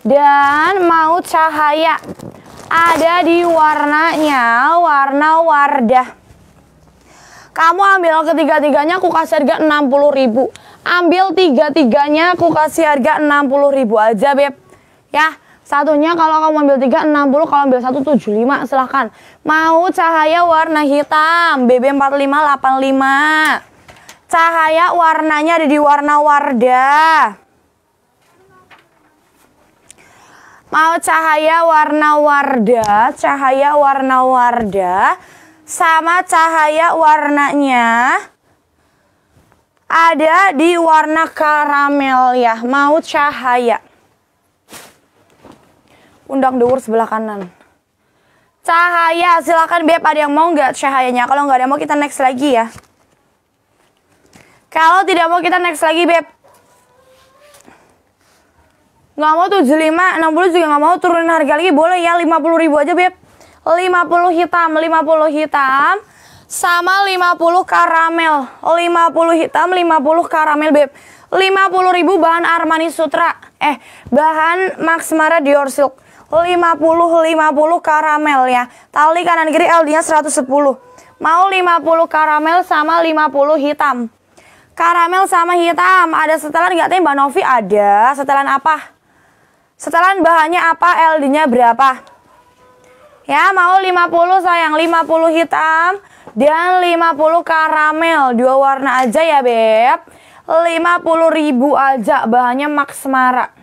Speaker 1: dan mau cahaya ada di warnanya warna wardah. Kamu ambil ketiga-tiganya aku kasih harga 60.000. ribu. Ambil tiga-tiganya aku kasih harga 60.000 ribu aja Beb. Ya. Satunya kalau kamu ambil tiga enam puluh, Kalau ambil satu 1, lima. Silahkan. Mau cahaya warna hitam. bb 4585 lima. Cahaya warnanya ada di warna wardah. Mau cahaya warna wardah. Cahaya warna wardah. Sama cahaya warnanya ada di warna karamel ya. Mau cahaya. Undang dewur sebelah kanan. Cahaya, silakan Beb ada yang mau nggak cahayanya? Kalau nggak ada mau kita next lagi ya. Kalau tidak mau kita next lagi Beb. Nggak mau 75, 60 juga nggak mau turunin harga lagi boleh ya 50 ribu aja Beb. 50 hitam, 50 hitam sama 50 karamel. 50 hitam, 50 karamel, Beb. 50 ribu bahan Armani Sutra. Eh, bahan Max Mara Dior Silk. 50-50 karamel ya. Tali kanan kiri LD-nya 110. Mau 50 karamel sama 50 hitam. Karamel sama hitam. Ada setelan nggak teh Mbak Novi? Ada. Setelan apa? Setelan bahannya apa? LD-nya berapa? Ya, mau 50 sayang. 50 hitam dan 50 karamel. Dua warna aja ya, Beb. 50 ribu aja bahannya Max Mara.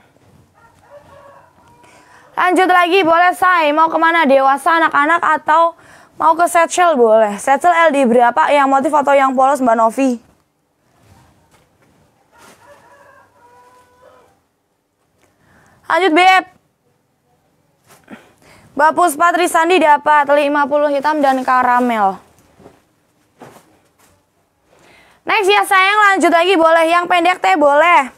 Speaker 1: Lanjut lagi, boleh saya mau kemana? Dewasa, anak-anak, atau mau ke Satchel boleh. Satchel LD berapa? Yang motif atau yang polos Mbak Novi? Lanjut Beb. Mbak Puspa Trisandi dapat 50 hitam dan karamel. Next ya sayang lanjut lagi boleh yang pendek teh boleh.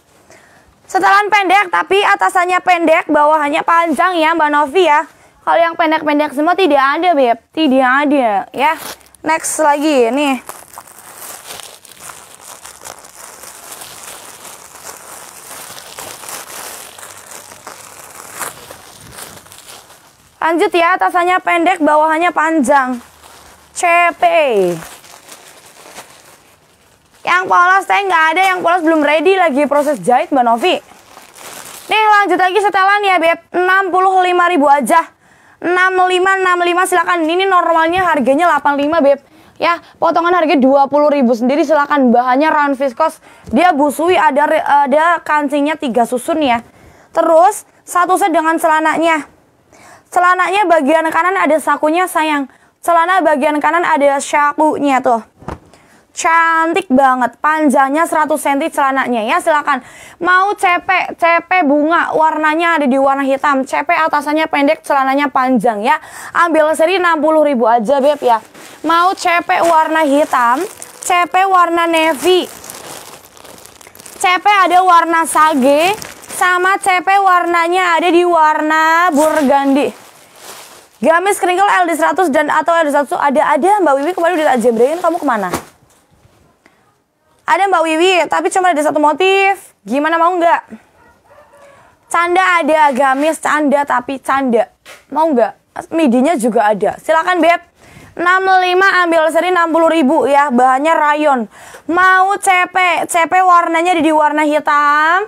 Speaker 1: Setelan pendek tapi atasannya pendek, bawahannya panjang ya Mbak Novi ya. Kalau yang pendek-pendek semua tidak ada Beb, tidak ada ya. Next lagi nih. Lanjut ya, atasannya pendek, bawahannya panjang. CP. Yang polos saya nggak ada, yang polos belum ready lagi proses jahit Mbak Novi. Nih lanjut lagi setelan ya Beb, 65 ribu aja. 65, 65 silakan. Ini normalnya harganya 85 Beb. Ya, potongan harga 20 ribu sendiri silahkan, bahannya round viscose. Dia busui ada ada kancingnya 3 susun ya. Terus satu set dengan celananya. Celananya bagian kanan ada sakunya sayang. Celana bagian kanan ada sakunya tuh. Cantik banget, panjangnya 100 cm celananya ya silakan. Mau CP, CP bunga, warnanya ada di warna hitam. CP atasannya pendek, celananya panjang ya. Ambil seri 60.000 aja Beb ya. Mau CP warna hitam, CP warna navy. CP ada warna sage sama CP warnanya ada di warna burgundy. Gamis l LD100 dan atau LD100 ada ada Mbak Wiwi kemarin udah tak kamu kemana? Ada Mbak Wiwi, tapi cuma ada satu motif. Gimana mau nggak? Canda ada, gamis canda tapi canda. Mau nggak? Midinya juga ada. Silakan Beb. 65 ambil seri 60 ribu ya bahannya rayon mau CP CP warnanya di warna hitam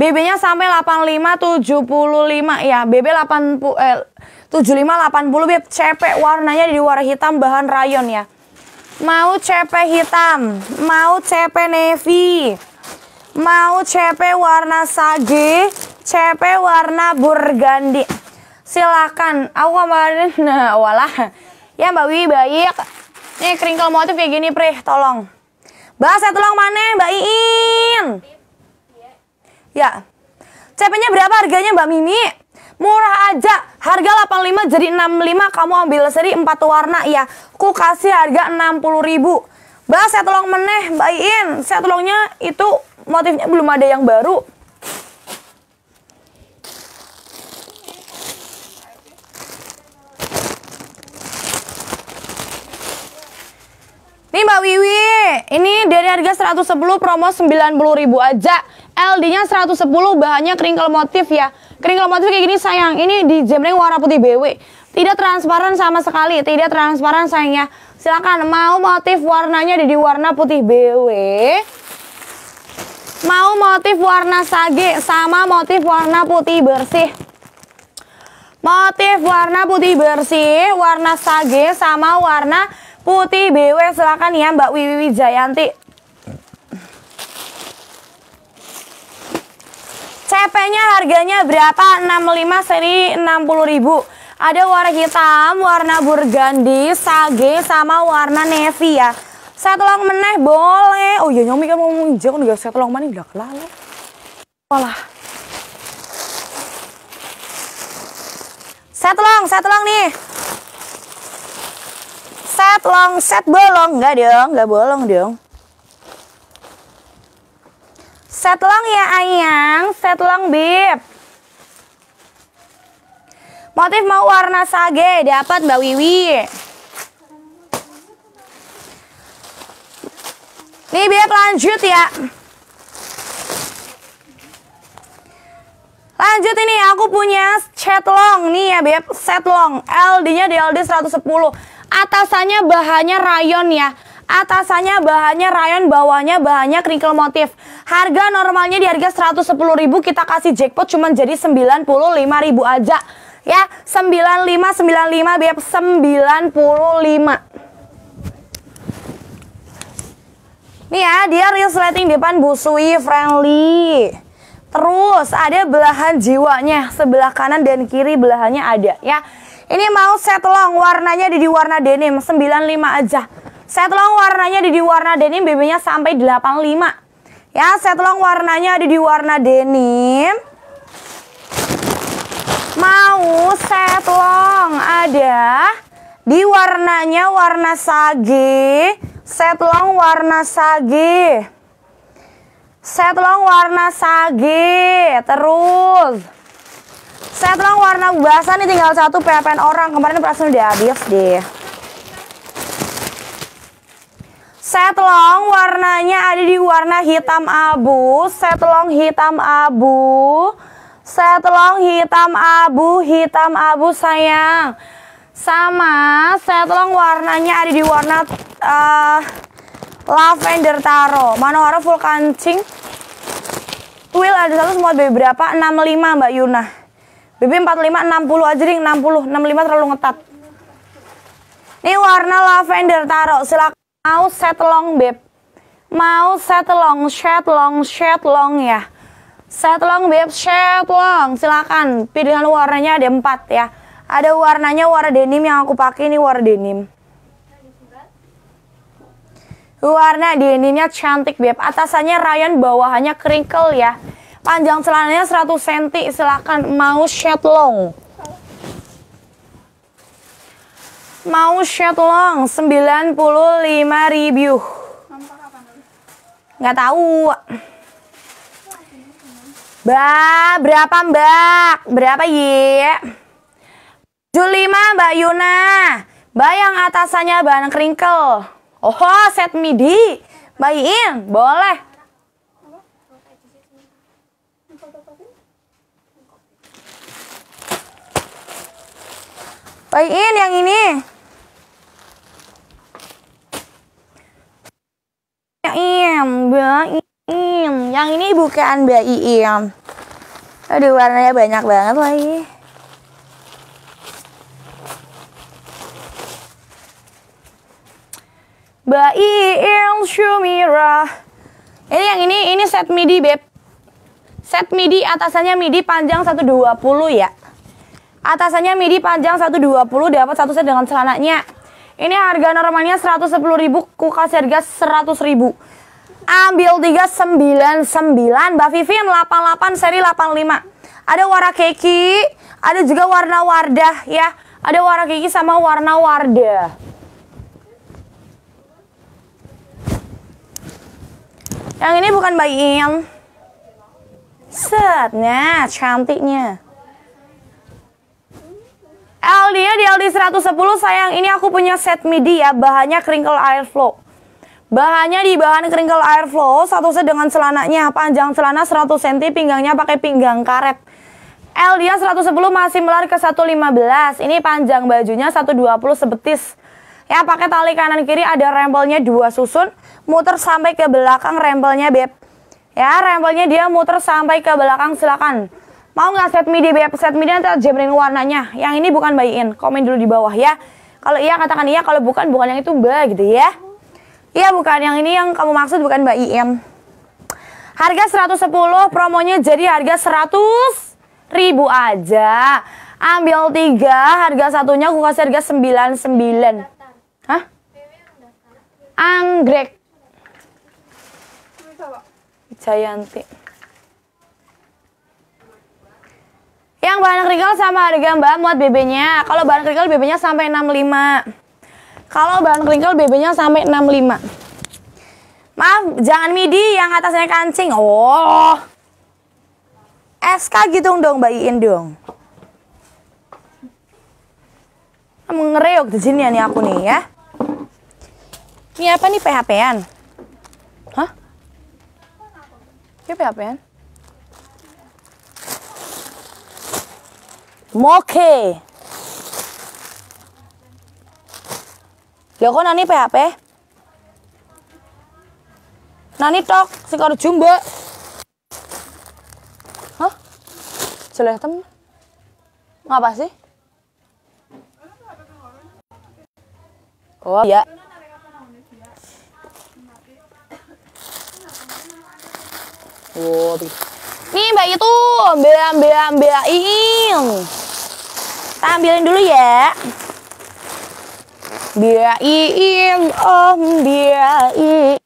Speaker 1: BB nya sampai 85 75 ya BB 80 eh, 75 80 Beb CP warnanya di warna hitam bahan rayon ya Mau CP hitam, mau CP navy, mau CP warna sage, CP warna burgandi. Silakan. Aku kemarin nah, walah. Ya Mbak Wi baik. Nih kringkel motif kayak gini, Pri, tolong. Bahasa tolong mana, Mbak Iin? Ya. CP-nya berapa harganya, Mbak Mimi? Murah aja. Harga 85 jadi 65, kamu ambil seri 4 warna ya. Ku kasih harga 60 ribu. saya tolong meneh, bayin. Saya tolongnya itu motifnya belum ada yang baru. Nih Mbak Wiwi, ini dari harga 110 promo 90.000 aja. LD-nya 110, bahannya kringkel motif ya. Kering kalau motif kayak gini sayang, ini di jemreng warna putih BW. Tidak transparan sama sekali, tidak transparan sayang ya. Silakan mau motif warnanya ada di warna putih BW. Mau motif warna sage sama motif warna putih bersih. Motif warna putih bersih, warna sage sama warna putih BW silakan ya Mbak Wiwi Wijayanti. CP-nya harganya berapa? 65 seri 60.000 ada warna hitam, warna burgundy, sage, sama warna navy ya. Saya tolong meneh boleh. Oh iya nyomi kan mau injak kan ya. saya tolong mana udah kelala. Walah. Saya tolong, saya tolong nih. Set long, set bolong, enggak dong, enggak bolong dong. Set long ya Ayang, set long Bib. Motif mau warna sage, dapat Mbak Wiwi. Nih bib lanjut ya. Lanjut ini aku punya set long nih ya bib, set long. LD-nya DLD 110. Atasannya bahannya rayon ya. Atasannya bahannya rayon, bawahnya bahannya crinkle motif. Harga normalnya di harga 110.000 kita kasih jackpot cuman jadi 95.000 aja. Ya, 95 95 biar 95. Nih ya, dia real resleting depan busui friendly. Terus ada belahan jiwanya sebelah kanan dan kiri belahannya ada ya. Ini mau set long warnanya di warna denim 95 aja. Set long warnanya ada di warna denim, BB-nya sampai 85. Ya, set long warnanya ada di warna denim. Mau set long ada di warnanya warna sage, set long warna sage. Set long warna sage, terus Set long warna basah nih tinggal satu PPN orang. Kemarin perasaan udah habis deh. Set long warnanya ada di warna hitam abu, set long hitam abu, set long hitam abu, hitam abu sayang. Sama set long warnanya ada di warna uh, lavender taro. Manohara full kancing. Twill ada satu semua beberapa berapa? 65 Mbak Yuna. BB 45 60 aja ring 60. 65 terlalu ngetat. Ini warna lavender taro. Silakan Mau set long, Beb. Mau set long, set long, set long ya. Set long, Beb, set long. Silakan. Pilihan warnanya ada empat ya. Ada warnanya warna denim yang aku pakai ini warna denim. Warna denimnya cantik, Beb. Atasannya rayon, bawahannya crinkle ya. Panjang celananya 100 cm. Silakan mau set long. mau shot long 95 ribu. Nggak tahu. Mbak, berapa Mbak? Berapa ye? 75 Mbak Yuna. Mbak yang atasannya bahan kerinkel. Oh, set midi. Mbak Iin, boleh. Bayin yang ini. Yang Iim, Yang ini bukan Baim. Aduh, warnanya banyak banget lagi. Baim Shumira. Ini yang ini, ini set midi, Beb. Set midi atasannya midi panjang 120 ya. Atasannya midi panjang 120 dapat satu set dengan celananya. Ini harga normalnya 110.000, ku kasih harga 100.000. Ambil 399, Mbak Vivin 88 seri 85. Ada warna keki, ada juga warna wardah ya. Ada warna keki sama warna wardah. Yang ini bukan bayi yang setnya cantiknya. LD-nya di LD 110 sayang ini aku punya set midi ya bahannya crinkle airflow bahannya di bahan crinkle airflow satu set dengan celananya panjang celana 100 cm pinggangnya pakai pinggang karet LD-nya 110 masih melar ke 115 ini panjang bajunya 120 sebetis ya pakai tali kanan kiri ada rempelnya dua susun muter sampai ke belakang rempelnya beb ya rempelnya dia muter sampai ke belakang silakan Mau nggak set midi BF set midi nanti jemrenin warnanya. Yang ini bukan buy in. Komen dulu di bawah ya. Kalau iya katakan iya, kalau bukan bukan yang itu mbak gitu ya. Iya bukan yang ini yang kamu maksud bukan mbak IM. Harga 110 promonya jadi harga 100 ribu aja. Ambil tiga, harga satunya aku kasih harga 99. Hah? Anggrek. Jayanti. Yang bahan kerikil sama harga Mbak muat BB-nya. Kalau bahan kerikil BB-nya sampai 65. Kalau bahan kerikil BB-nya sampai 65. Maaf, jangan midi yang atasnya kancing. Oh. SK gitu dong Mbak Iin dong. Mengereok di sini ya nih aku nih ya. Ini apa nih PHP-an? Hah? Ini PHP-an? Moke. Lho kok nani PHP? Nani tok sing karo jumbo. Hah? Jelek temen. Ngapa sih? Oh iya. Wow, oh, ini mbak itu ambil ambil ambil Ih. Kita ambilin dulu ya. Biain, om biain.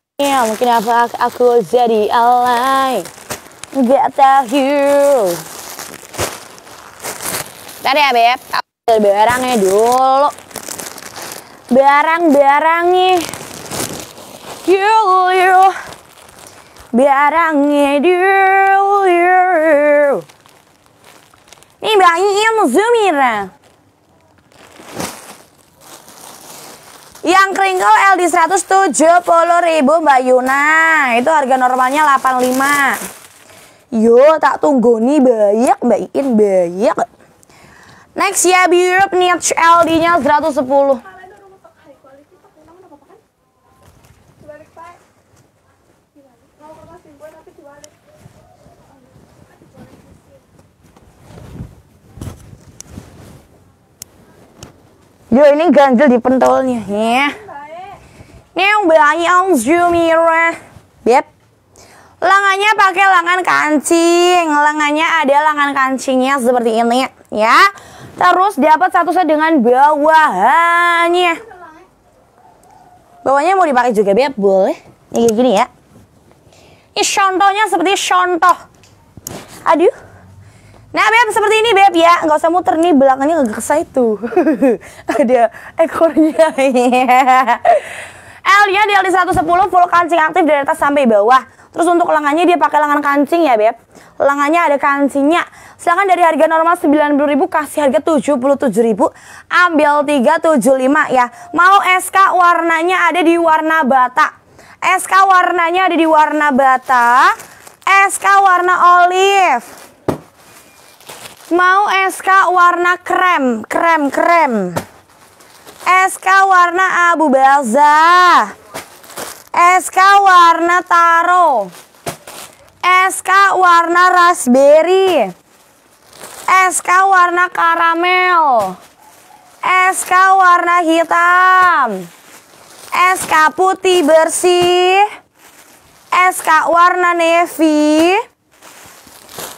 Speaker 1: Mungkin apa aku jadi alay. Gak tahu. Tadi ya, Beb. Ambil barangnya dulu. Barang-barangnya. Yuk, yuk. Barangnya dulu. Ibrahim iya Zumira. Yang kringkel LD 170 ribu Mbak Yuna. Itu harga normalnya 85. Yo, tak tunggu nih banyak Mbak Iin banyak. Next ya Europe Niche LD-nya 110. Dia ini ganjel di pentolnya. Ya. Yang belanya Alzumira. Beb. Lengannya pakai lengan kancing. Lengannya ada lengan kancingnya seperti ini ya. Terus dapat satu statusnya dengan bawahannya. Bawahnya mau dipakai juga beb, boleh. Ini gini ya. Ini contohnya seperti contoh. Aduh. Nah Beb, seperti ini Beb ya. Nggak usah muter nih, belakangnya kegesa itu. Ada ekornya. L-nya di LD110 full kancing aktif dari atas sampai bawah. Terus untuk lengannya dia pakai lengan kancing ya Beb. Lengannya ada kancingnya. Silahkan dari harga normal 90.000 kasih harga 77.000. Ambil 375 ya. Mau SK warnanya ada di warna bata. SK warnanya ada di warna bata. SK warna olive. Mau SK warna krem, krem, krem. SK warna Abu Balza. SK warna taro. SK warna raspberry. SK warna karamel. SK warna hitam. SK putih bersih. SK warna navy.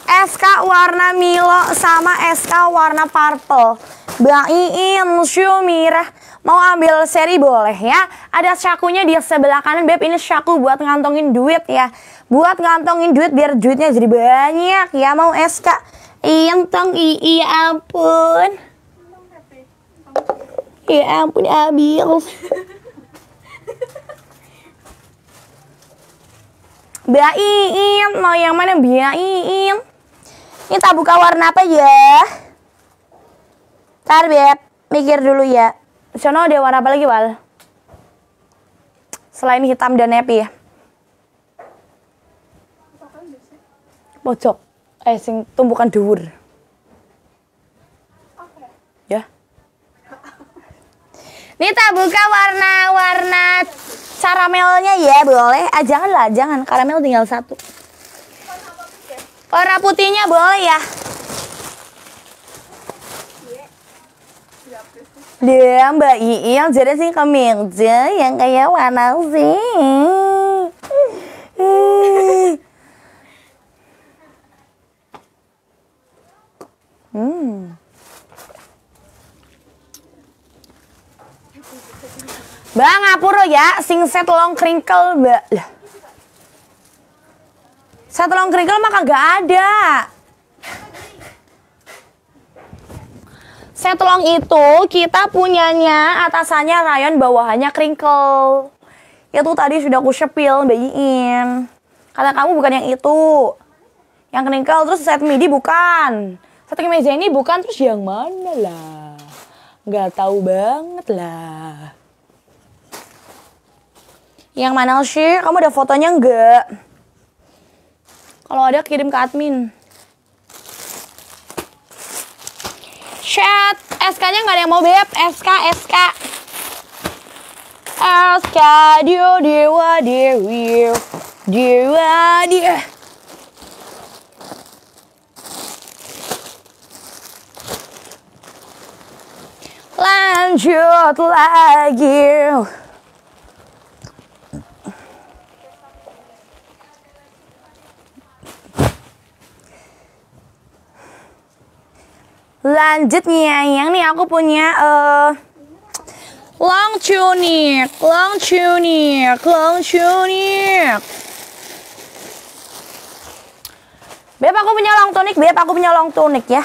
Speaker 1: SK warna Milo sama SK warna purple. Bang Iin, Syumirah, mau ambil seri boleh ya. Ada syakunya di sebelah kanan, Beb. Ini syaku buat ngantongin duit ya. Buat ngantongin duit biar duitnya jadi banyak ya. Mau SK. Iin iya, tong ii iya, ampun. Ya ampun, Abil. Biain, mau yang mana biain. Ini tak buka warna apa ya? Ntar Beb, mikir dulu ya. Sono ada warna apa lagi, Wal? Selain hitam dan happy ya. Pojok. Eh, sing tumpukan dhuwur. Ya. Ini tak buka warna-warna Caramelnya ya boleh. Ah jangan lah, jangan. Karamel tinggal satu. Warna putihnya boleh ya. Dia Mbak Ii yang jadi sih kemeja yang kayak warna sih. Hmm. Bang, ngapuro ya, sing set long crinkle Mbak. Set long crinkle mah kagak ada. Set long itu kita punyanya atasannya rayon, bawahannya Ya Itu tadi sudah aku sepil, Mbak Iin. Kata kamu bukan yang itu. Yang crinkle terus set midi bukan. Set meja ini bukan terus yang mana lah. Gak tahu banget lah. Yang mana sih? Kamu ada fotonya enggak? Kalau ada kirim ke admin. Chat, SK-nya nggak ada yang mau beb. SK, SK. SK, dio, dewa, dewi, dewa, dia. Lanjut lagi. Selanjutnya yang nih aku punya uh, long tunic, long tunic, long tunic. Beb aku punya long tunic, beb aku punya long tunic ya.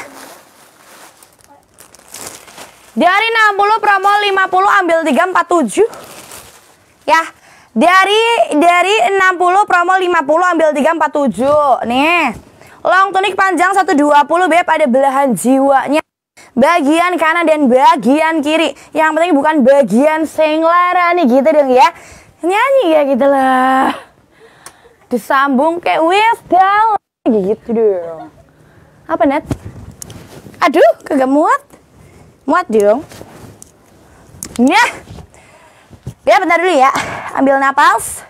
Speaker 1: Dari 60 promo 50 ambil 347. Ya. Dari dari 60 promo 50 ambil 347. Nih. Long tunic panjang 120 beb ada belahan jiwanya bagian kanan dan bagian kiri. Yang penting bukan bagian senglara nih gitu dong ya. Nyanyi ya gitu lah. Disambung kayak wis down gitu dong. Apa net? Aduh, kagak muat. Muat dong. Nyah. Ya bentar dulu ya. Ambil napas.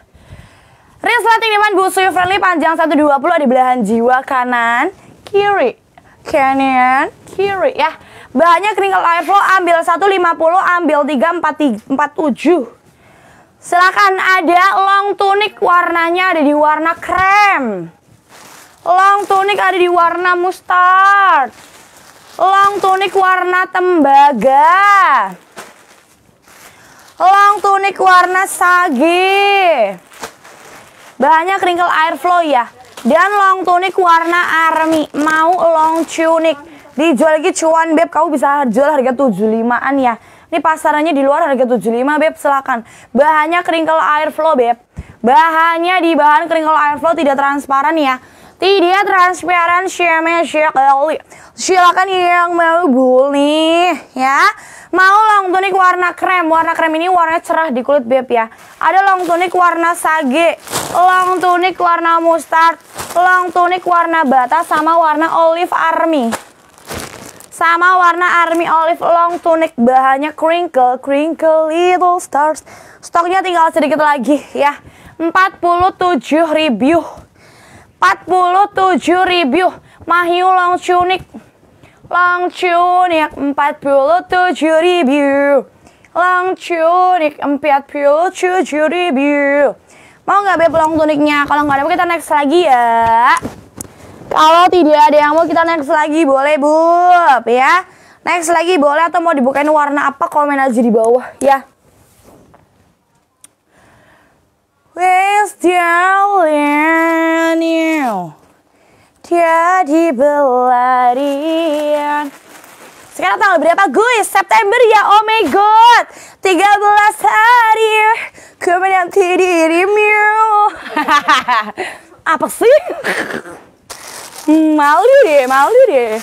Speaker 1: Resleting dengan Iman busui Friendly panjang 120 di belahan jiwa kanan, kiri, kanan, kiri ya. Bahannya kringle air flow ambil 150, ambil tiga empat tujuh. Silakan ada long tunic warnanya ada di warna krem. Long tunic ada di warna mustard. Long tunic warna tembaga. Long tunic warna sagi. Bahannya kringle airflow ya. Dan long tunic warna army. Mau long tunic Dijual lagi cuan beb, kamu bisa jual harga 75-an ya. Ini pasarannya di luar harga 75 beb, silahkan Bahannya kering air airflow beb. Bahannya di bahan kering air airflow tidak transparan ya. Tidak transparan siapa sekali. Silakan yang mau beli ya. Mau long tunic warna krem. Warna krem ini warna cerah di kulit beb ya. Ada long tunic warna sage, long tunic warna mustard, long tunic warna bata sama warna olive army. Sama warna army olive long tunic bahannya crinkle, crinkle little stars. Stoknya tinggal sedikit lagi ya. 47 review. 47 review. mahiu long tunic. Long tunic 47 review. Long tunic 47 review. Mau nggak beli long tuniknya? Kalau nggak ada kita next lagi ya. Kalau tidak ada yang mau kita next lagi boleh bu, ya. Next lagi boleh atau mau dibukain warna apa komen aja di bawah ya. you? Jadi belarian. Sekarang tanggal berapa guys? September ya, oh my god 13 hari Kemudian dirimu ya. Apa sih? Hmm, malu deh malu deh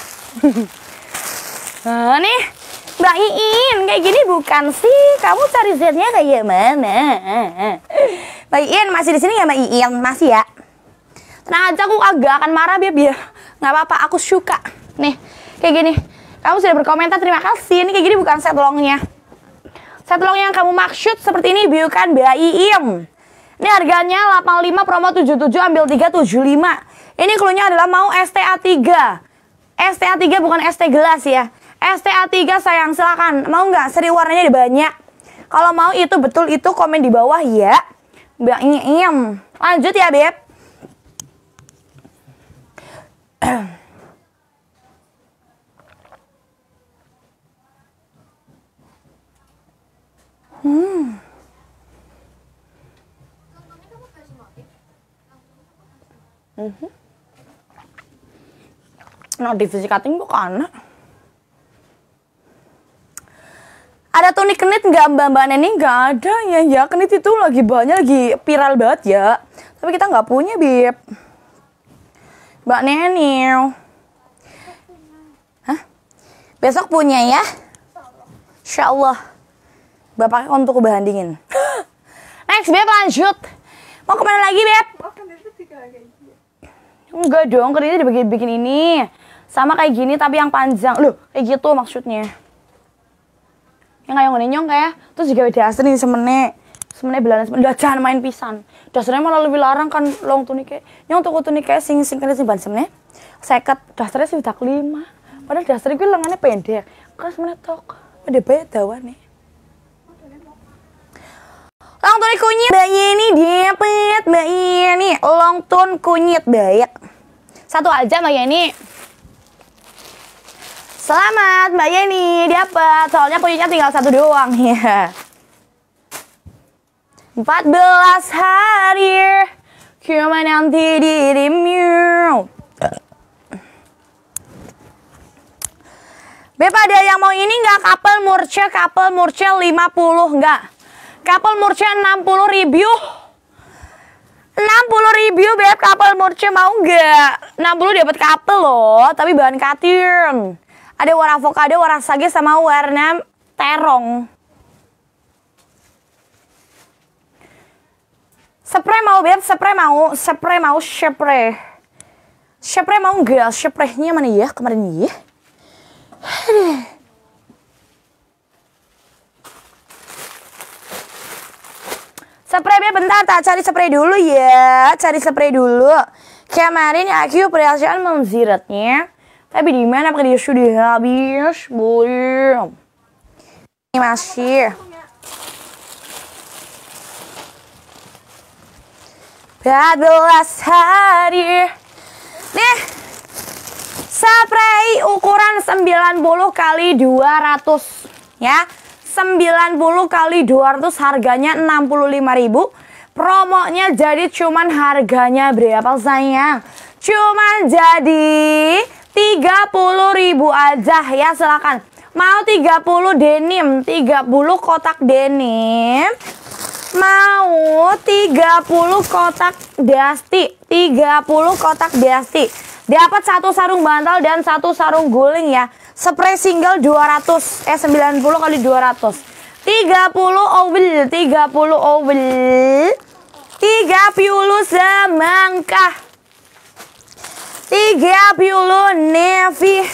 Speaker 1: nah, nih Mbak Iin kayak gini bukan sih kamu cari Z-nya kayak mana Mbak Iin masih di sini ya Mbak Iin masih ya tenang aja aku agak akan marah biar ya. biar nggak apa-apa aku suka nih kayak gini kamu sudah berkomentar terima kasih ini kayak gini bukan set longnya set long yang kamu maksud seperti ini bukan Mbak Iin ini harganya 85 promo 77 ambil 375 ini klunya adalah mau STA3. STA3 bukan ST gelas ya. STA3 sayang silakan. Mau nggak? Seri warnanya banyak. Kalau mau itu betul itu komen di bawah ya. Mbak Iem. Lanjut ya, Beb. hmm. Mm-hmm. Nah, divisi cutting kok karena ada Tony Kenit nggak mbak mbak Neni nggak ada ya ya Kenit itu lagi banyak lagi viral banget ya tapi kita nggak punya bib mbak Neni Hah? besok punya ya Insya Allah Pakai untuk bahan dingin next beb lanjut mau kemana lagi beb enggak dong kerjanya dibagi bikin ini sama kayak gini tapi yang panjang. Loh, kayak gitu maksudnya. Yang kayak ngene nyong kayak terus juga udah asli semene. Semene belalan semene. Udah jangan main pisan. Dasarnya malah lebih larang kan long kayak Nyong tuku kayak sing sing kene sing ban semene. seket dasarnya sih udah kelima. Padahal dasarnya gue lengannya pendek. Kan semene tok. Ada banyak nih Long tun kunyit Mbak ini dapet Mbak ini Long tun kunyit baik Satu aja Mbak ini Selamat Mbak Yeni, dapat. Soalnya punyanya tinggal satu doang ya. 14 hari Cuma nanti di dirimu Beb ada yang mau ini nggak couple murce couple murce 50 nggak couple murce 60 review 60 ribu beb couple murce mau nggak 60 dapat couple loh tapi bahan katir ada warna avocado, warna sage, sama warna terong. Spray mau, Beb. Spray mau. Spray mau. Spray. Spray mau enggak? Spraynya mana ya? Kemarin ya? Spray ya bentar, tak cari spray dulu ya. Cari spray dulu. Kemarin aku perhiasan menziratnya. Tapi di mana pergi preço habis, rabis? Ini Masih. belas hari Nih Spray ukuran 90 kali 200 ya 90 kali 200 harganya 65.000 promonya jadi cuman harganya berapa sayang cuman jadi 30 ribu aja ya silahkan Mau 30 denim 30 kotak denim Mau 30 kotak dasti 30 kotak dasti Dapat satu sarung bantal dan satu sarung guling ya Spray single 200 Eh 90 kali 200 30 owl 30 owl 30 semangka semangkah tiga puluh nevi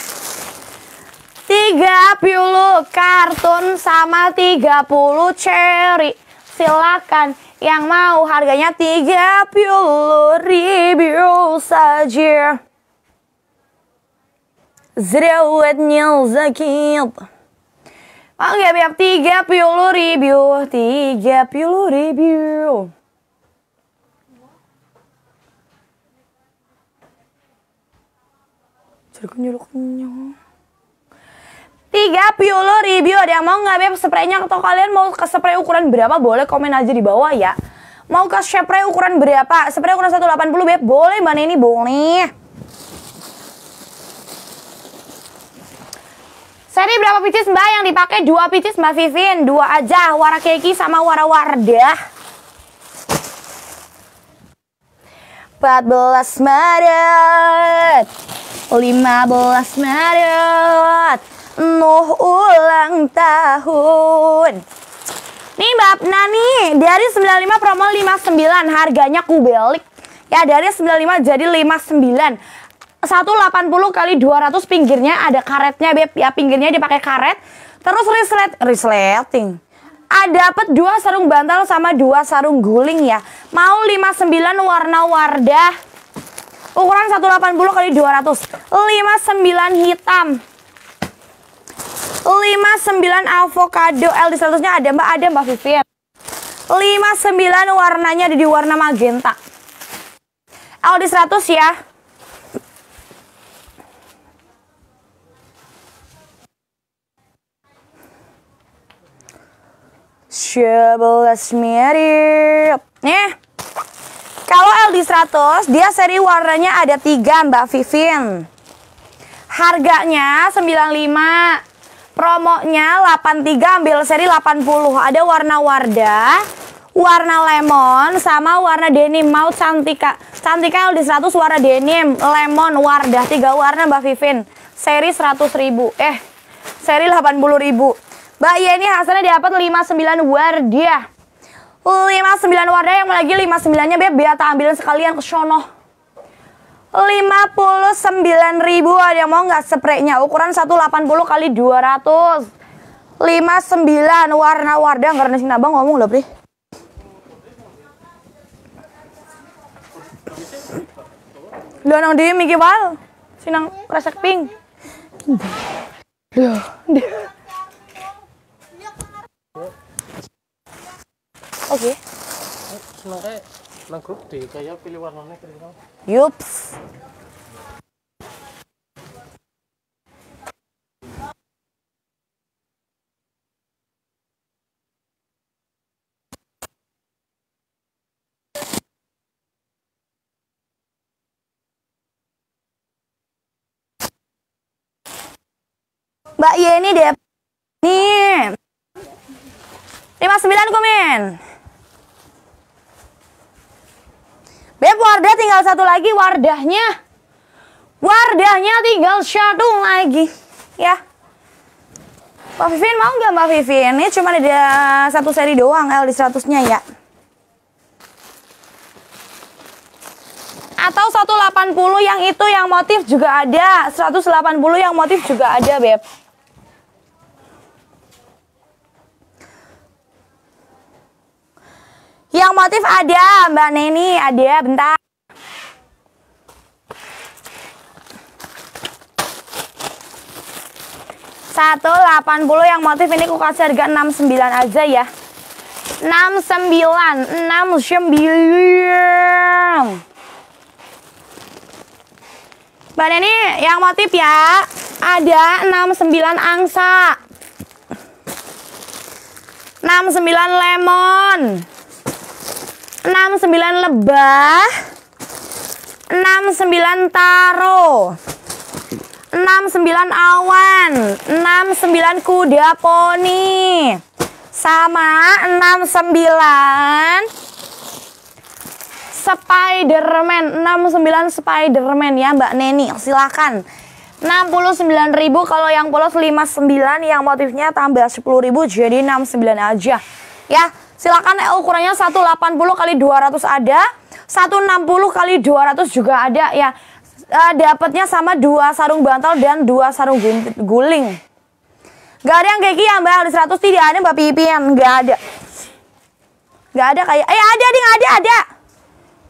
Speaker 1: tiga puluh kartun sama tiga puluh cherry silakan yang mau harganya tiga puluh ribu saja Zrewet не Oke, okay, tiga puluh ribu, tiga puluh ribu. Jadi nyeluk kenyang. Tiga Piolo review ada yang mau nggak beb spraynya atau kalian mau ke spray ukuran berapa boleh komen aja di bawah ya. Mau ke spray ukuran berapa? Spray ukuran 180 beb boleh mana ini boleh. Seri berapa pcs mbak yang dipakai? Dua pcs mbak Vivin, dua aja. Wara keki sama wara wardah. 14 Maret 15 Maret Nuh ulang tahun Nih Mbak Apna nih Dari 95 promo 59 Harganya kubelik Ya dari 95 jadi 59 180 kali 200 pinggirnya ada karetnya Beb Ya pinggirnya dipakai karet Terus reslet, resleting ada ah, dapat dua sarung bantal sama dua sarung guling ya. Mau 59 warna wardah. Ukuran 180 kali 200. 59 hitam. 59 avocado L di statusnya ada Mbak, ada Mbak Vivian.
Speaker 2: 59
Speaker 1: warnanya ada di warna magenta. L 100 ya. 11 mirip. Nih. Kalau LD100, dia seri warnanya ada tiga Mbak Vivin. Harganya 95. Promonya 83 ambil seri 80. Ada warna wardah warna lemon sama warna denim. Mau cantika. Cantika LD100 warna denim, lemon, wardah. Tiga warna Mbak Vivin. Seri ribu Eh, seri ribu Mbak Yeni hasilnya dapat 59 wardiah. 59 wardiah yang lagi 59-nya Beb, biar tak ambilin sekalian ke sono. 59 ribu ada yang mau nggak spraynya ukuran 180 kali 200 59 warna wardah karena sini abang ngomong loh Pri Loh nang dia Miki Wal sinang kresek pink Duh, dia Oke. Okay. Sementara grup kayak pilih warnanya Yups. Mbak Yeni deh. Nih. 59 komen. Beb Wardah tinggal satu lagi Wardahnya. Wardahnya tinggal satu lagi. Ya. Mbak Vivin mau nggak Mbak Vivin? Ini cuma ada satu seri doang L di 100-nya ya. Atau 180 yang itu yang motif juga ada. 180 yang motif juga ada, Beb. Yang motif ada, Mbak Neni, ada bentar. Satu delapan puluh yang motif ini aku kasih harga enam sembilan aja ya. Enam sembilan, enam sembilan. Mbak Neni, yang motif ya. Ada enam sembilan angsa. enam sembilan lemon 69 lebah 69 taro 69 awan 69 kuda poni sama 69 Spiderman 69 Spiderman ya Mbak Neni silakan 69.000 kalau yang polos 59 yang motifnya tambah 10.000 jadi 69 aja ya Silakan L ukurannya 180 kali 200 ada, 160 kali 200 juga ada ya. E, dapatnya sama dua sarung bantal dan dua sarung guling. Gak ada yang kayak gini ya Mbak Ada 100 tidak ada Mbak Pipi yang gak ada. Gak ada kayak eh ada ding ada ada.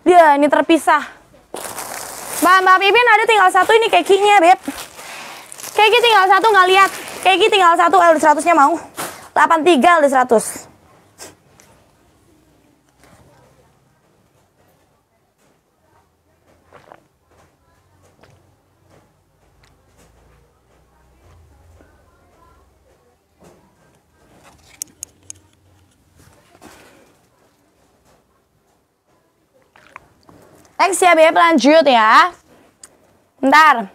Speaker 1: Dia ini terpisah. Mbak Mbak Pipin ada tinggal satu ini kekinya, Beb. Keki tinggal satu nggak lihat. Keki tinggal satu L 100-nya mau. 83 L 100. Next ya Beb, lanjut ya. Bentar.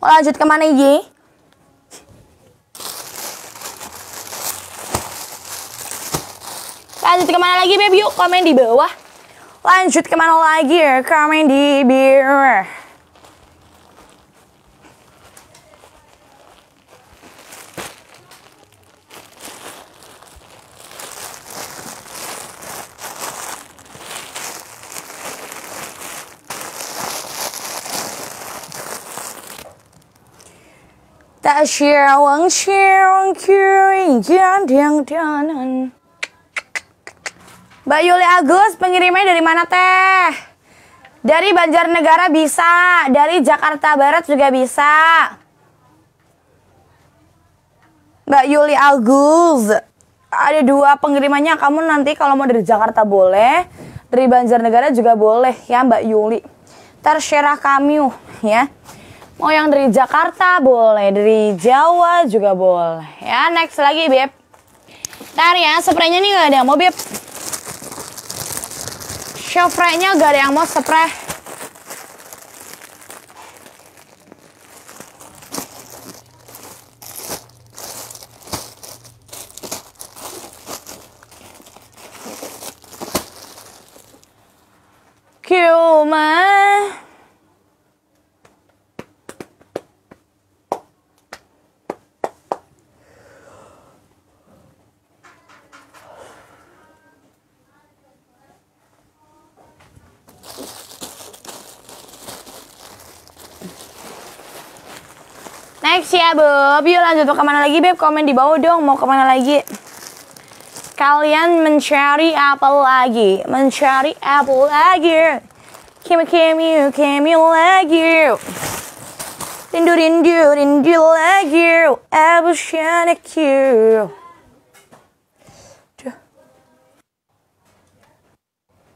Speaker 1: Mau lanjut kemana ini? Lanjut kemana lagi Beb? Yuk komen di bawah. Lanjut kemana lagi ya? Komen di bawah. 大雪望雪望去，jangan Mbak Yuli Agus, pengirimnya dari mana teh? Dari Banjarnegara bisa, dari Jakarta Barat juga bisa. Mbak Yuli Agus, ada dua pengirimannya. Kamu nanti kalau mau dari Jakarta boleh, dari Banjarnegara juga boleh ya Mbak Yuli. Terserah kami ya. Mau oh, yang dari Jakarta boleh, dari Jawa juga boleh. Ya, next lagi, Beb. Ntar ya, spraynya nih gak ada yang mau, Beb. Shofray-nya gak ada yang mau spray. Cuma Next ya Bob, yuk lanjut ke mana lagi Beb? Komen di bawah dong mau kemana lagi Kalian mencari apa lagi? Mencari apa lagi? Kimi kimi kimi lagi Rindu rindu rindu lagi Abu Shanaku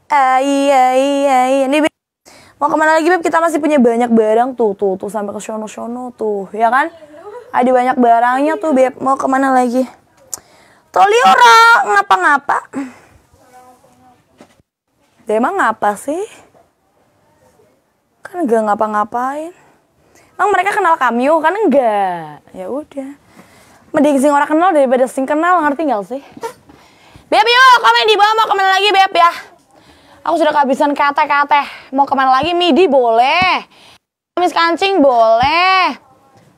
Speaker 1: Ay ay ay Ini Mau kemana lagi Beb? Kita masih punya banyak barang tuh, tuh, tuh sampai ke Shono Shono tuh, ya kan? Ada banyak barangnya tuh Beb. Mau kemana lagi? orang ngapa-ngapa? Dia emang ngapa sih? Kan gak ngapa-ngapain. Emang mereka kenal kami, kan enggak? Ya udah. Mending sing orang kenal daripada sing kenal, ngerti gak sih? Beb yuk, komen di bawah mau kemana lagi Beb ya. Aku sudah kehabisan kata-kata. Mau kemana lagi? Midi boleh. Gamis kancing boleh.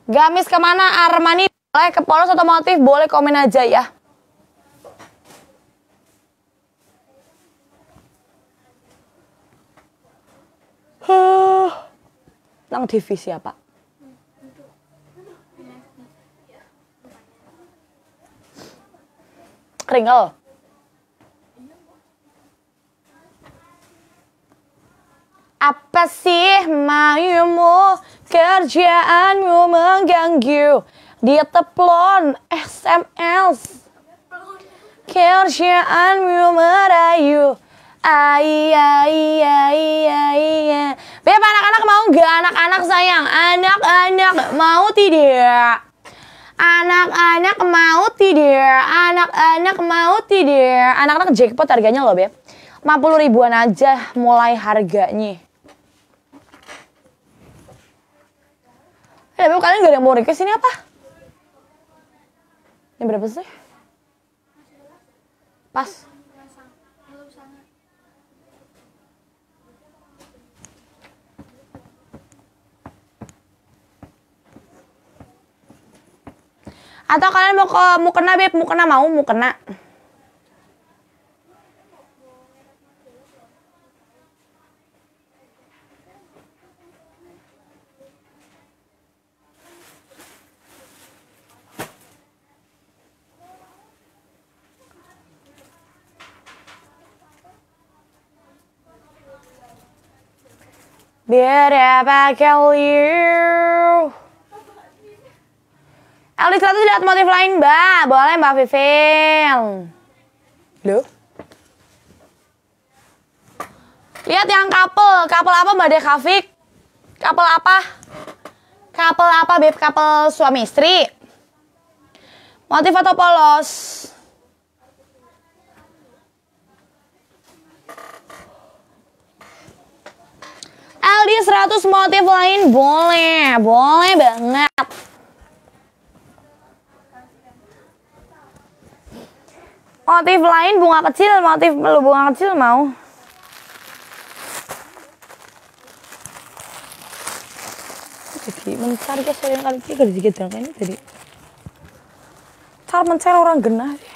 Speaker 1: Gamis kemana? Armani boleh. Ke polos otomotif boleh. Komen aja ya. Lang Nang divisi siapa? Ya, Apa sih mayumu kerjaanmu mengganggu Dia teplon SMS Kerjaanmu merayu Ai, anak-anak mau nggak? Anak-anak sayang, anak-anak mau tidak? Anak-anak mau tidak? Anak-anak mau tidak? Anak-anak jackpot harganya loh, Beb. 50 ribuan aja mulai harganya. Eh, tapi kalian gak ada yang mau request ini apa? Ini berapa sih? Pas. Atau kalian mau ke mau kena beb, mau kena mau, mau kena. biar Berapa you Elis satu lihat motif lain mbak Boleh mbak Vivil lo Lihat yang kapel kapel apa mbak Dekafik? kapel apa? kapel apa Bib? kapel suami istri? Motif atau polos? di 100 motif lain boleh, boleh banget. Motif lain bunga kecil, motif lu bunga kecil mau. Jadi mencar guys, sering kali ini kerja gitu yang ini tadi. Cara mencar orang genah sih.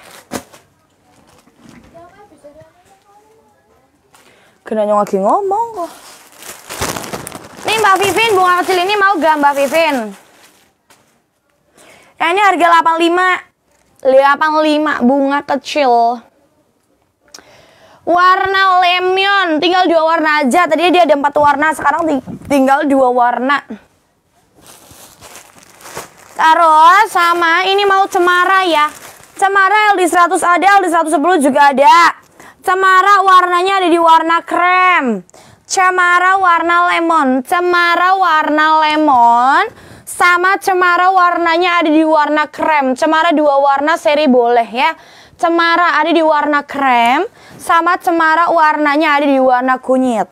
Speaker 1: Kenanya lagi ngomong kok. Mbak Vivin, bunga kecil ini mau gak Mbak Vivin? Ya ini harga 85. 85 bunga kecil. Warna lemon, tinggal dua warna aja. Tadi dia ada empat warna, sekarang tinggal dua warna. Terus sama ini mau cemara ya. Cemara LD100 ada, LD110 juga ada. Cemara warnanya ada di warna krem cemara warna lemon. Cemara warna lemon sama cemara warnanya ada di warna krem. Cemara dua warna seri boleh ya. Cemara ada di warna krem sama cemara warnanya ada di warna kunyit.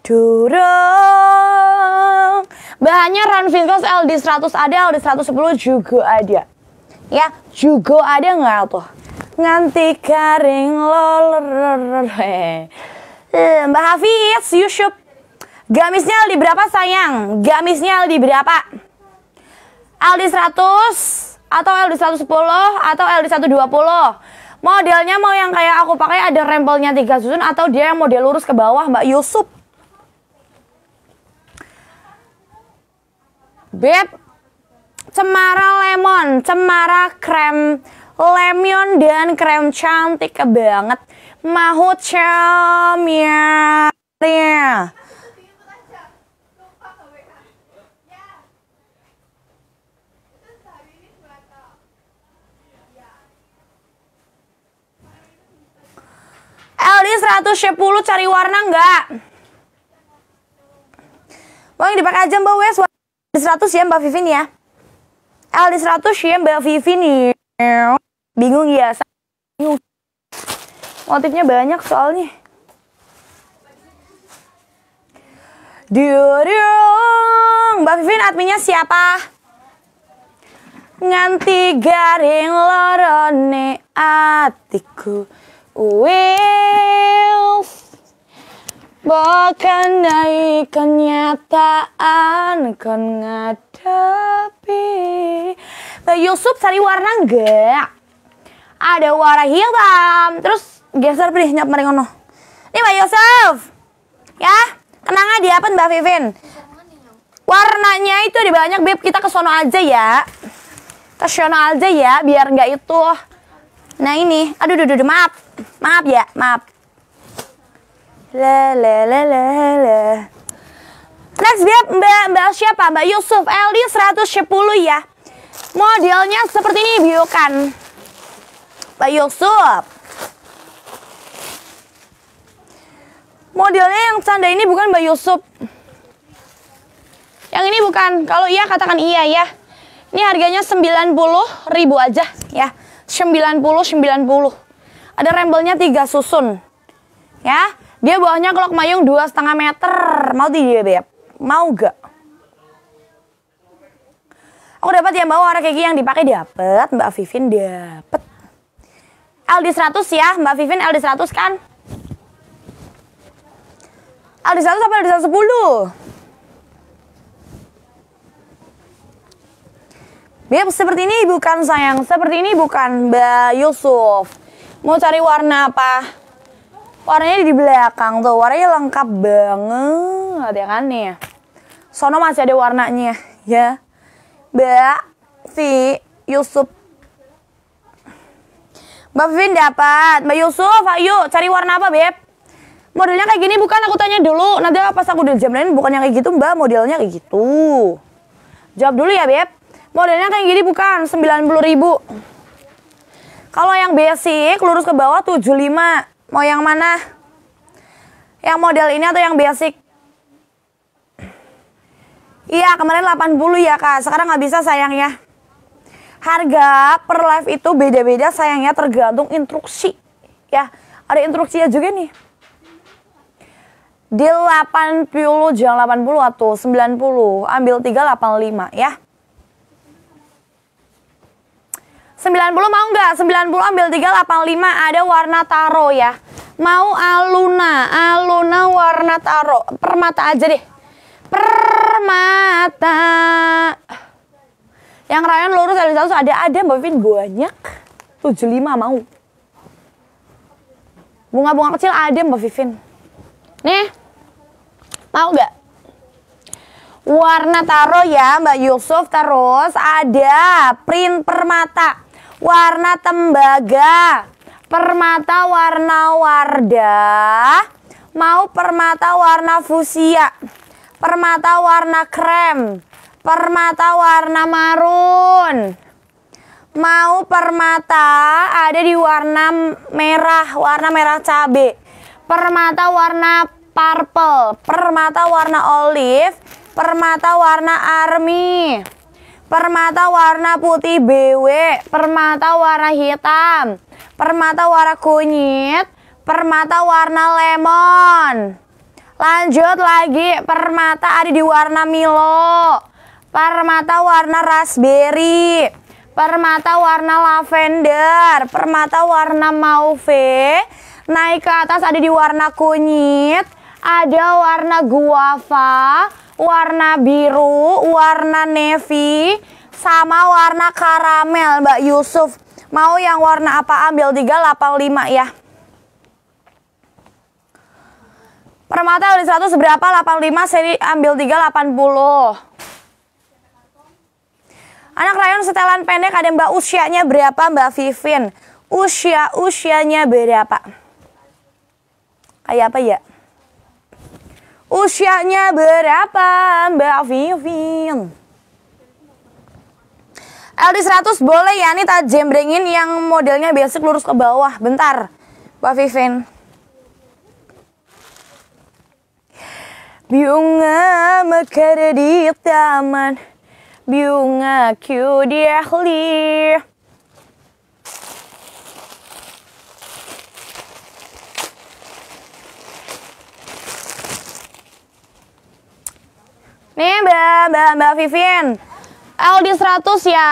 Speaker 1: Durung. Bahannya Ranvinkos LD100 ada, LD110 juga ada. Ya, juga ada nggak tuh? Nganti kering lolor mbah eh, Mbak Hafiz, Yusuf. Gamisnya Aldi berapa sayang? Gamisnya Aldi berapa? Aldi 100 atau Aldi 110 atau Aldi 120? Modelnya mau yang kayak aku pakai ada rempelnya tiga susun atau dia yang model lurus ke bawah Mbak Yusuf? Beb, cemara lemon, cemara krem lemon dan krem cantik banget mahut ya LD 110 cari warna enggak? Bang dipakai aja Mbak Wes. 100 ya Mbak Vivin ya. LD 100 ya Mbak Vivin ya. Bingung ya. Bingung. Motifnya banyak soalnya. Diurung, Mbak Vivin adminnya siapa? Nganti garing lorone atiku Wills Bukan dari kenyataan kon ngadepi Mbak Yusuf cari warna enggak? Ada warna hitam Terus geser pilih nyap mari ngono. Ini Pak Yusuf, Ya. kenangan di apa Mbak Vivin? Warnanya itu ada banyak, bib Kita ke sono aja ya. Ke sono aja ya, biar nggak itu. Nah, ini. Aduh, aduh, aduh, maaf. Maaf ya, maaf. Le le le le le. Next, bib Mbak, Mbak siapa? Mbak Yusuf LD 110 ya. Modelnya seperti ini, Biokan. Mbak Yusuf. Modelnya yang canda ini bukan Mbak Yusuf. Yang ini bukan. Kalau iya katakan iya ya. Ini harganya 90.000 aja ya. 90 90. Ada rembelnya 3 susun. Ya. Dia bawahnya kelok mayung 2,5 meter. Mau dia, Beb? Mau gak? Aku dapat yang bawa warna keki yang dipakai dapat, Mbak Vivin dapat. LD100 ya, Mbak Vivin LD100 kan? Ada ah, satu sampai ada sepuluh. Beb, seperti ini bukan sayang. Seperti ini bukan, Mbak Yusuf. Mau cari warna apa? Warnanya di belakang tuh. Warnanya lengkap banget ya kan nih. Sono masih ada warnanya ya. Mbak si Yusuf. Mbak Vin dapat. Mbak Yusuf, ayo cari warna apa, Beb? modelnya kayak gini bukan aku tanya dulu nanti pas aku udah jam lain bukan yang kayak gitu mbak modelnya kayak gitu jawab dulu ya beb modelnya kayak gini bukan 90 ribu kalau yang basic lurus ke bawah 75 mau yang mana yang model ini atau yang basic Iya kemarin 80 ya kak sekarang nggak bisa sayang ya harga per live itu beda-beda sayangnya tergantung instruksi ya ada instruksinya juga nih di 80 jangan 80 atau 90 ambil 385 ya 90 mau nggak 90 ambil 385 ada warna taro ya mau aluna aluna warna taro permata aja deh permata yang rayon lurus ada ada ada Mbak Vin banyak 75 mau bunga-bunga kecil ada Mbak Vivin nih Mau nggak? Warna taro ya Mbak Yusuf terus ada print permata, warna tembaga, permata warna wardah mau permata warna fusia, permata warna krem, permata warna marun. Mau permata ada di warna merah, warna merah cabe. Permata warna purple, permata warna olive, permata warna army, permata warna putih BW, permata warna hitam, permata warna kunyit, permata warna lemon. Lanjut lagi, permata ada di warna Milo, permata warna raspberry, permata warna lavender, permata warna mauve, naik ke atas ada di warna kunyit, ada warna guava, warna biru, warna navy, sama warna karamel Mbak Yusuf. Mau yang warna apa ambil 385 ya. Permata udah 100 berapa? 85 seri ambil 380. Anak rayon setelan pendek ada Mbak usianya berapa Mbak Vivin? Usia usianya berapa? Kayak apa ya? Usianya berapa Mbak Vivin? LD100 boleh ya nih tak jembrengin yang modelnya basic lurus ke bawah. Bentar Mbak Vivin. Bunga mekar di taman Bunga kyu di ahli Nih Mbak, Mbak, Mbak Vivin. LD 100 ya.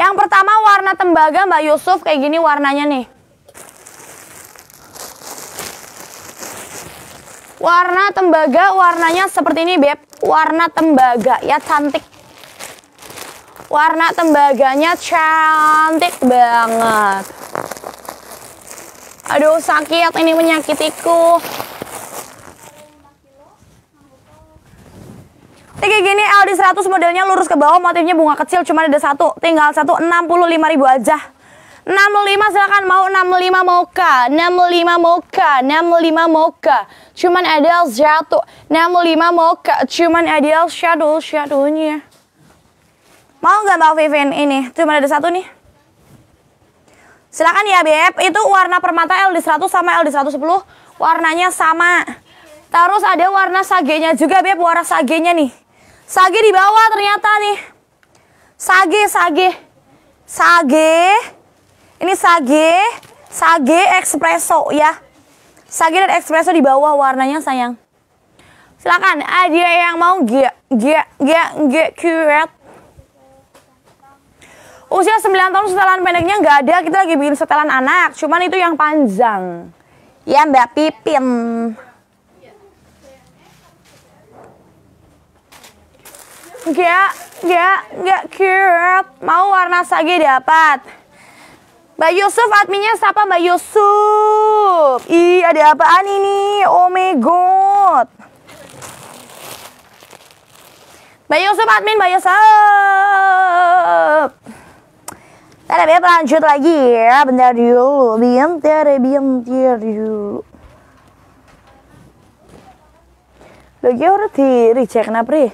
Speaker 1: Yang pertama warna tembaga Mbak Yusuf kayak gini warnanya nih. Warna tembaga warnanya seperti ini Beb. Warna tembaga ya cantik. Warna tembaganya cantik banget. Aduh sakit ini menyakitiku. Tiga gini LD 100 modelnya lurus ke bawah motifnya bunga kecil cuma ada satu. Tinggal satu enam puluh lima ribu aja. enam puluh lima. silahkan mau enam puluh 65 moka 65 moka 65 moka Cuman ada satu 65 moka Cuman ada shadow Shadownya Mau gak mau, Vivin ini? cuma ada satu nih Silahkan ya Beb Itu warna permata LD100 sama LD110 Warnanya sama Terus ada warna sagenya juga Beb Warna sagenya nih Sage di bawah ternyata nih. Sage, sage. Sage. Ini sage. Sage espresso ya. Sage dan espresso di bawah warnanya sayang. Silakan ada yang mau gak gak gak gak kuret. Usia 9 tahun setelan pendeknya nggak ada, kita lagi bikin setelan anak. Cuman itu yang panjang. Ya Mbak Pipin. Gak, gak, gak cute. Mau warna sage dapat. Mbak Yusuf, adminnya siapa Mbak Yusuf? Ih, ada apaan ini? Oh my god. Mbak Yusuf, admin Mbak Yusuf. Tadi ya lanjut lagi ya, bentar dulu. Bentar, ya, bentar dulu. Lagi orang tiri, cek napri.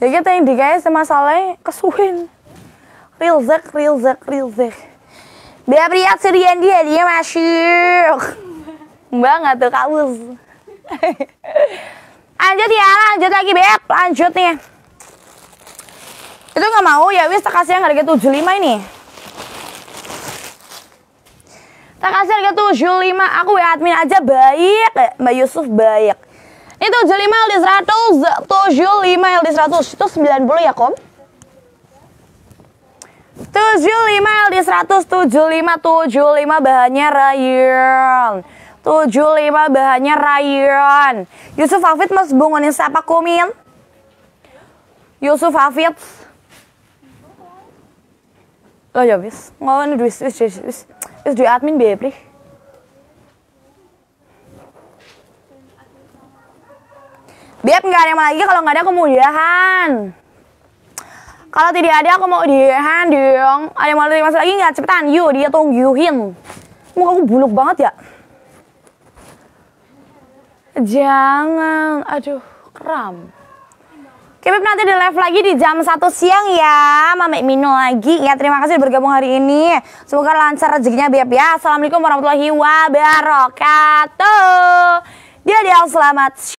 Speaker 1: jadi ya kita gitu, yang dikaya masalahnya kesuhin real zek real zek real zek dia pria serian dia dia masuk banget tuh kaus lanjut ya lanjut lagi beb lanjut nih itu nggak mau ya wis tak kasih yang harga 75 ini tak kasih harga 75 aku ya admin aja baik Mbak Yusuf baik ini 75 LD 100, 75 LD 100 itu 90 ya, Kom? 75 LD 100, 75 75 bahannya rayon. 75 bahannya rayon. Yusuf Hafid Mas Bungunin siapa kumin Yusuf Hafid. Oh ya wis, ngono duis duis duis duis Wis duis admin bebre. Biar nggak ada yang lagi kalau nggak ada aku Kalau tidak ada aku mau dihan dong. Ada yang mau masuk lagi nggak? Cepetan, yuk dia tungguin. Mau aku buluk banget ya. Jangan, aduh kram. kipip nanti di live lagi di jam 1 siang ya. Mame Mino lagi. Ya terima kasih bergabung hari ini. Semoga lancar rezekinya biar ya. Assalamualaikum warahmatullahi wabarakatuh. Dia dia selamat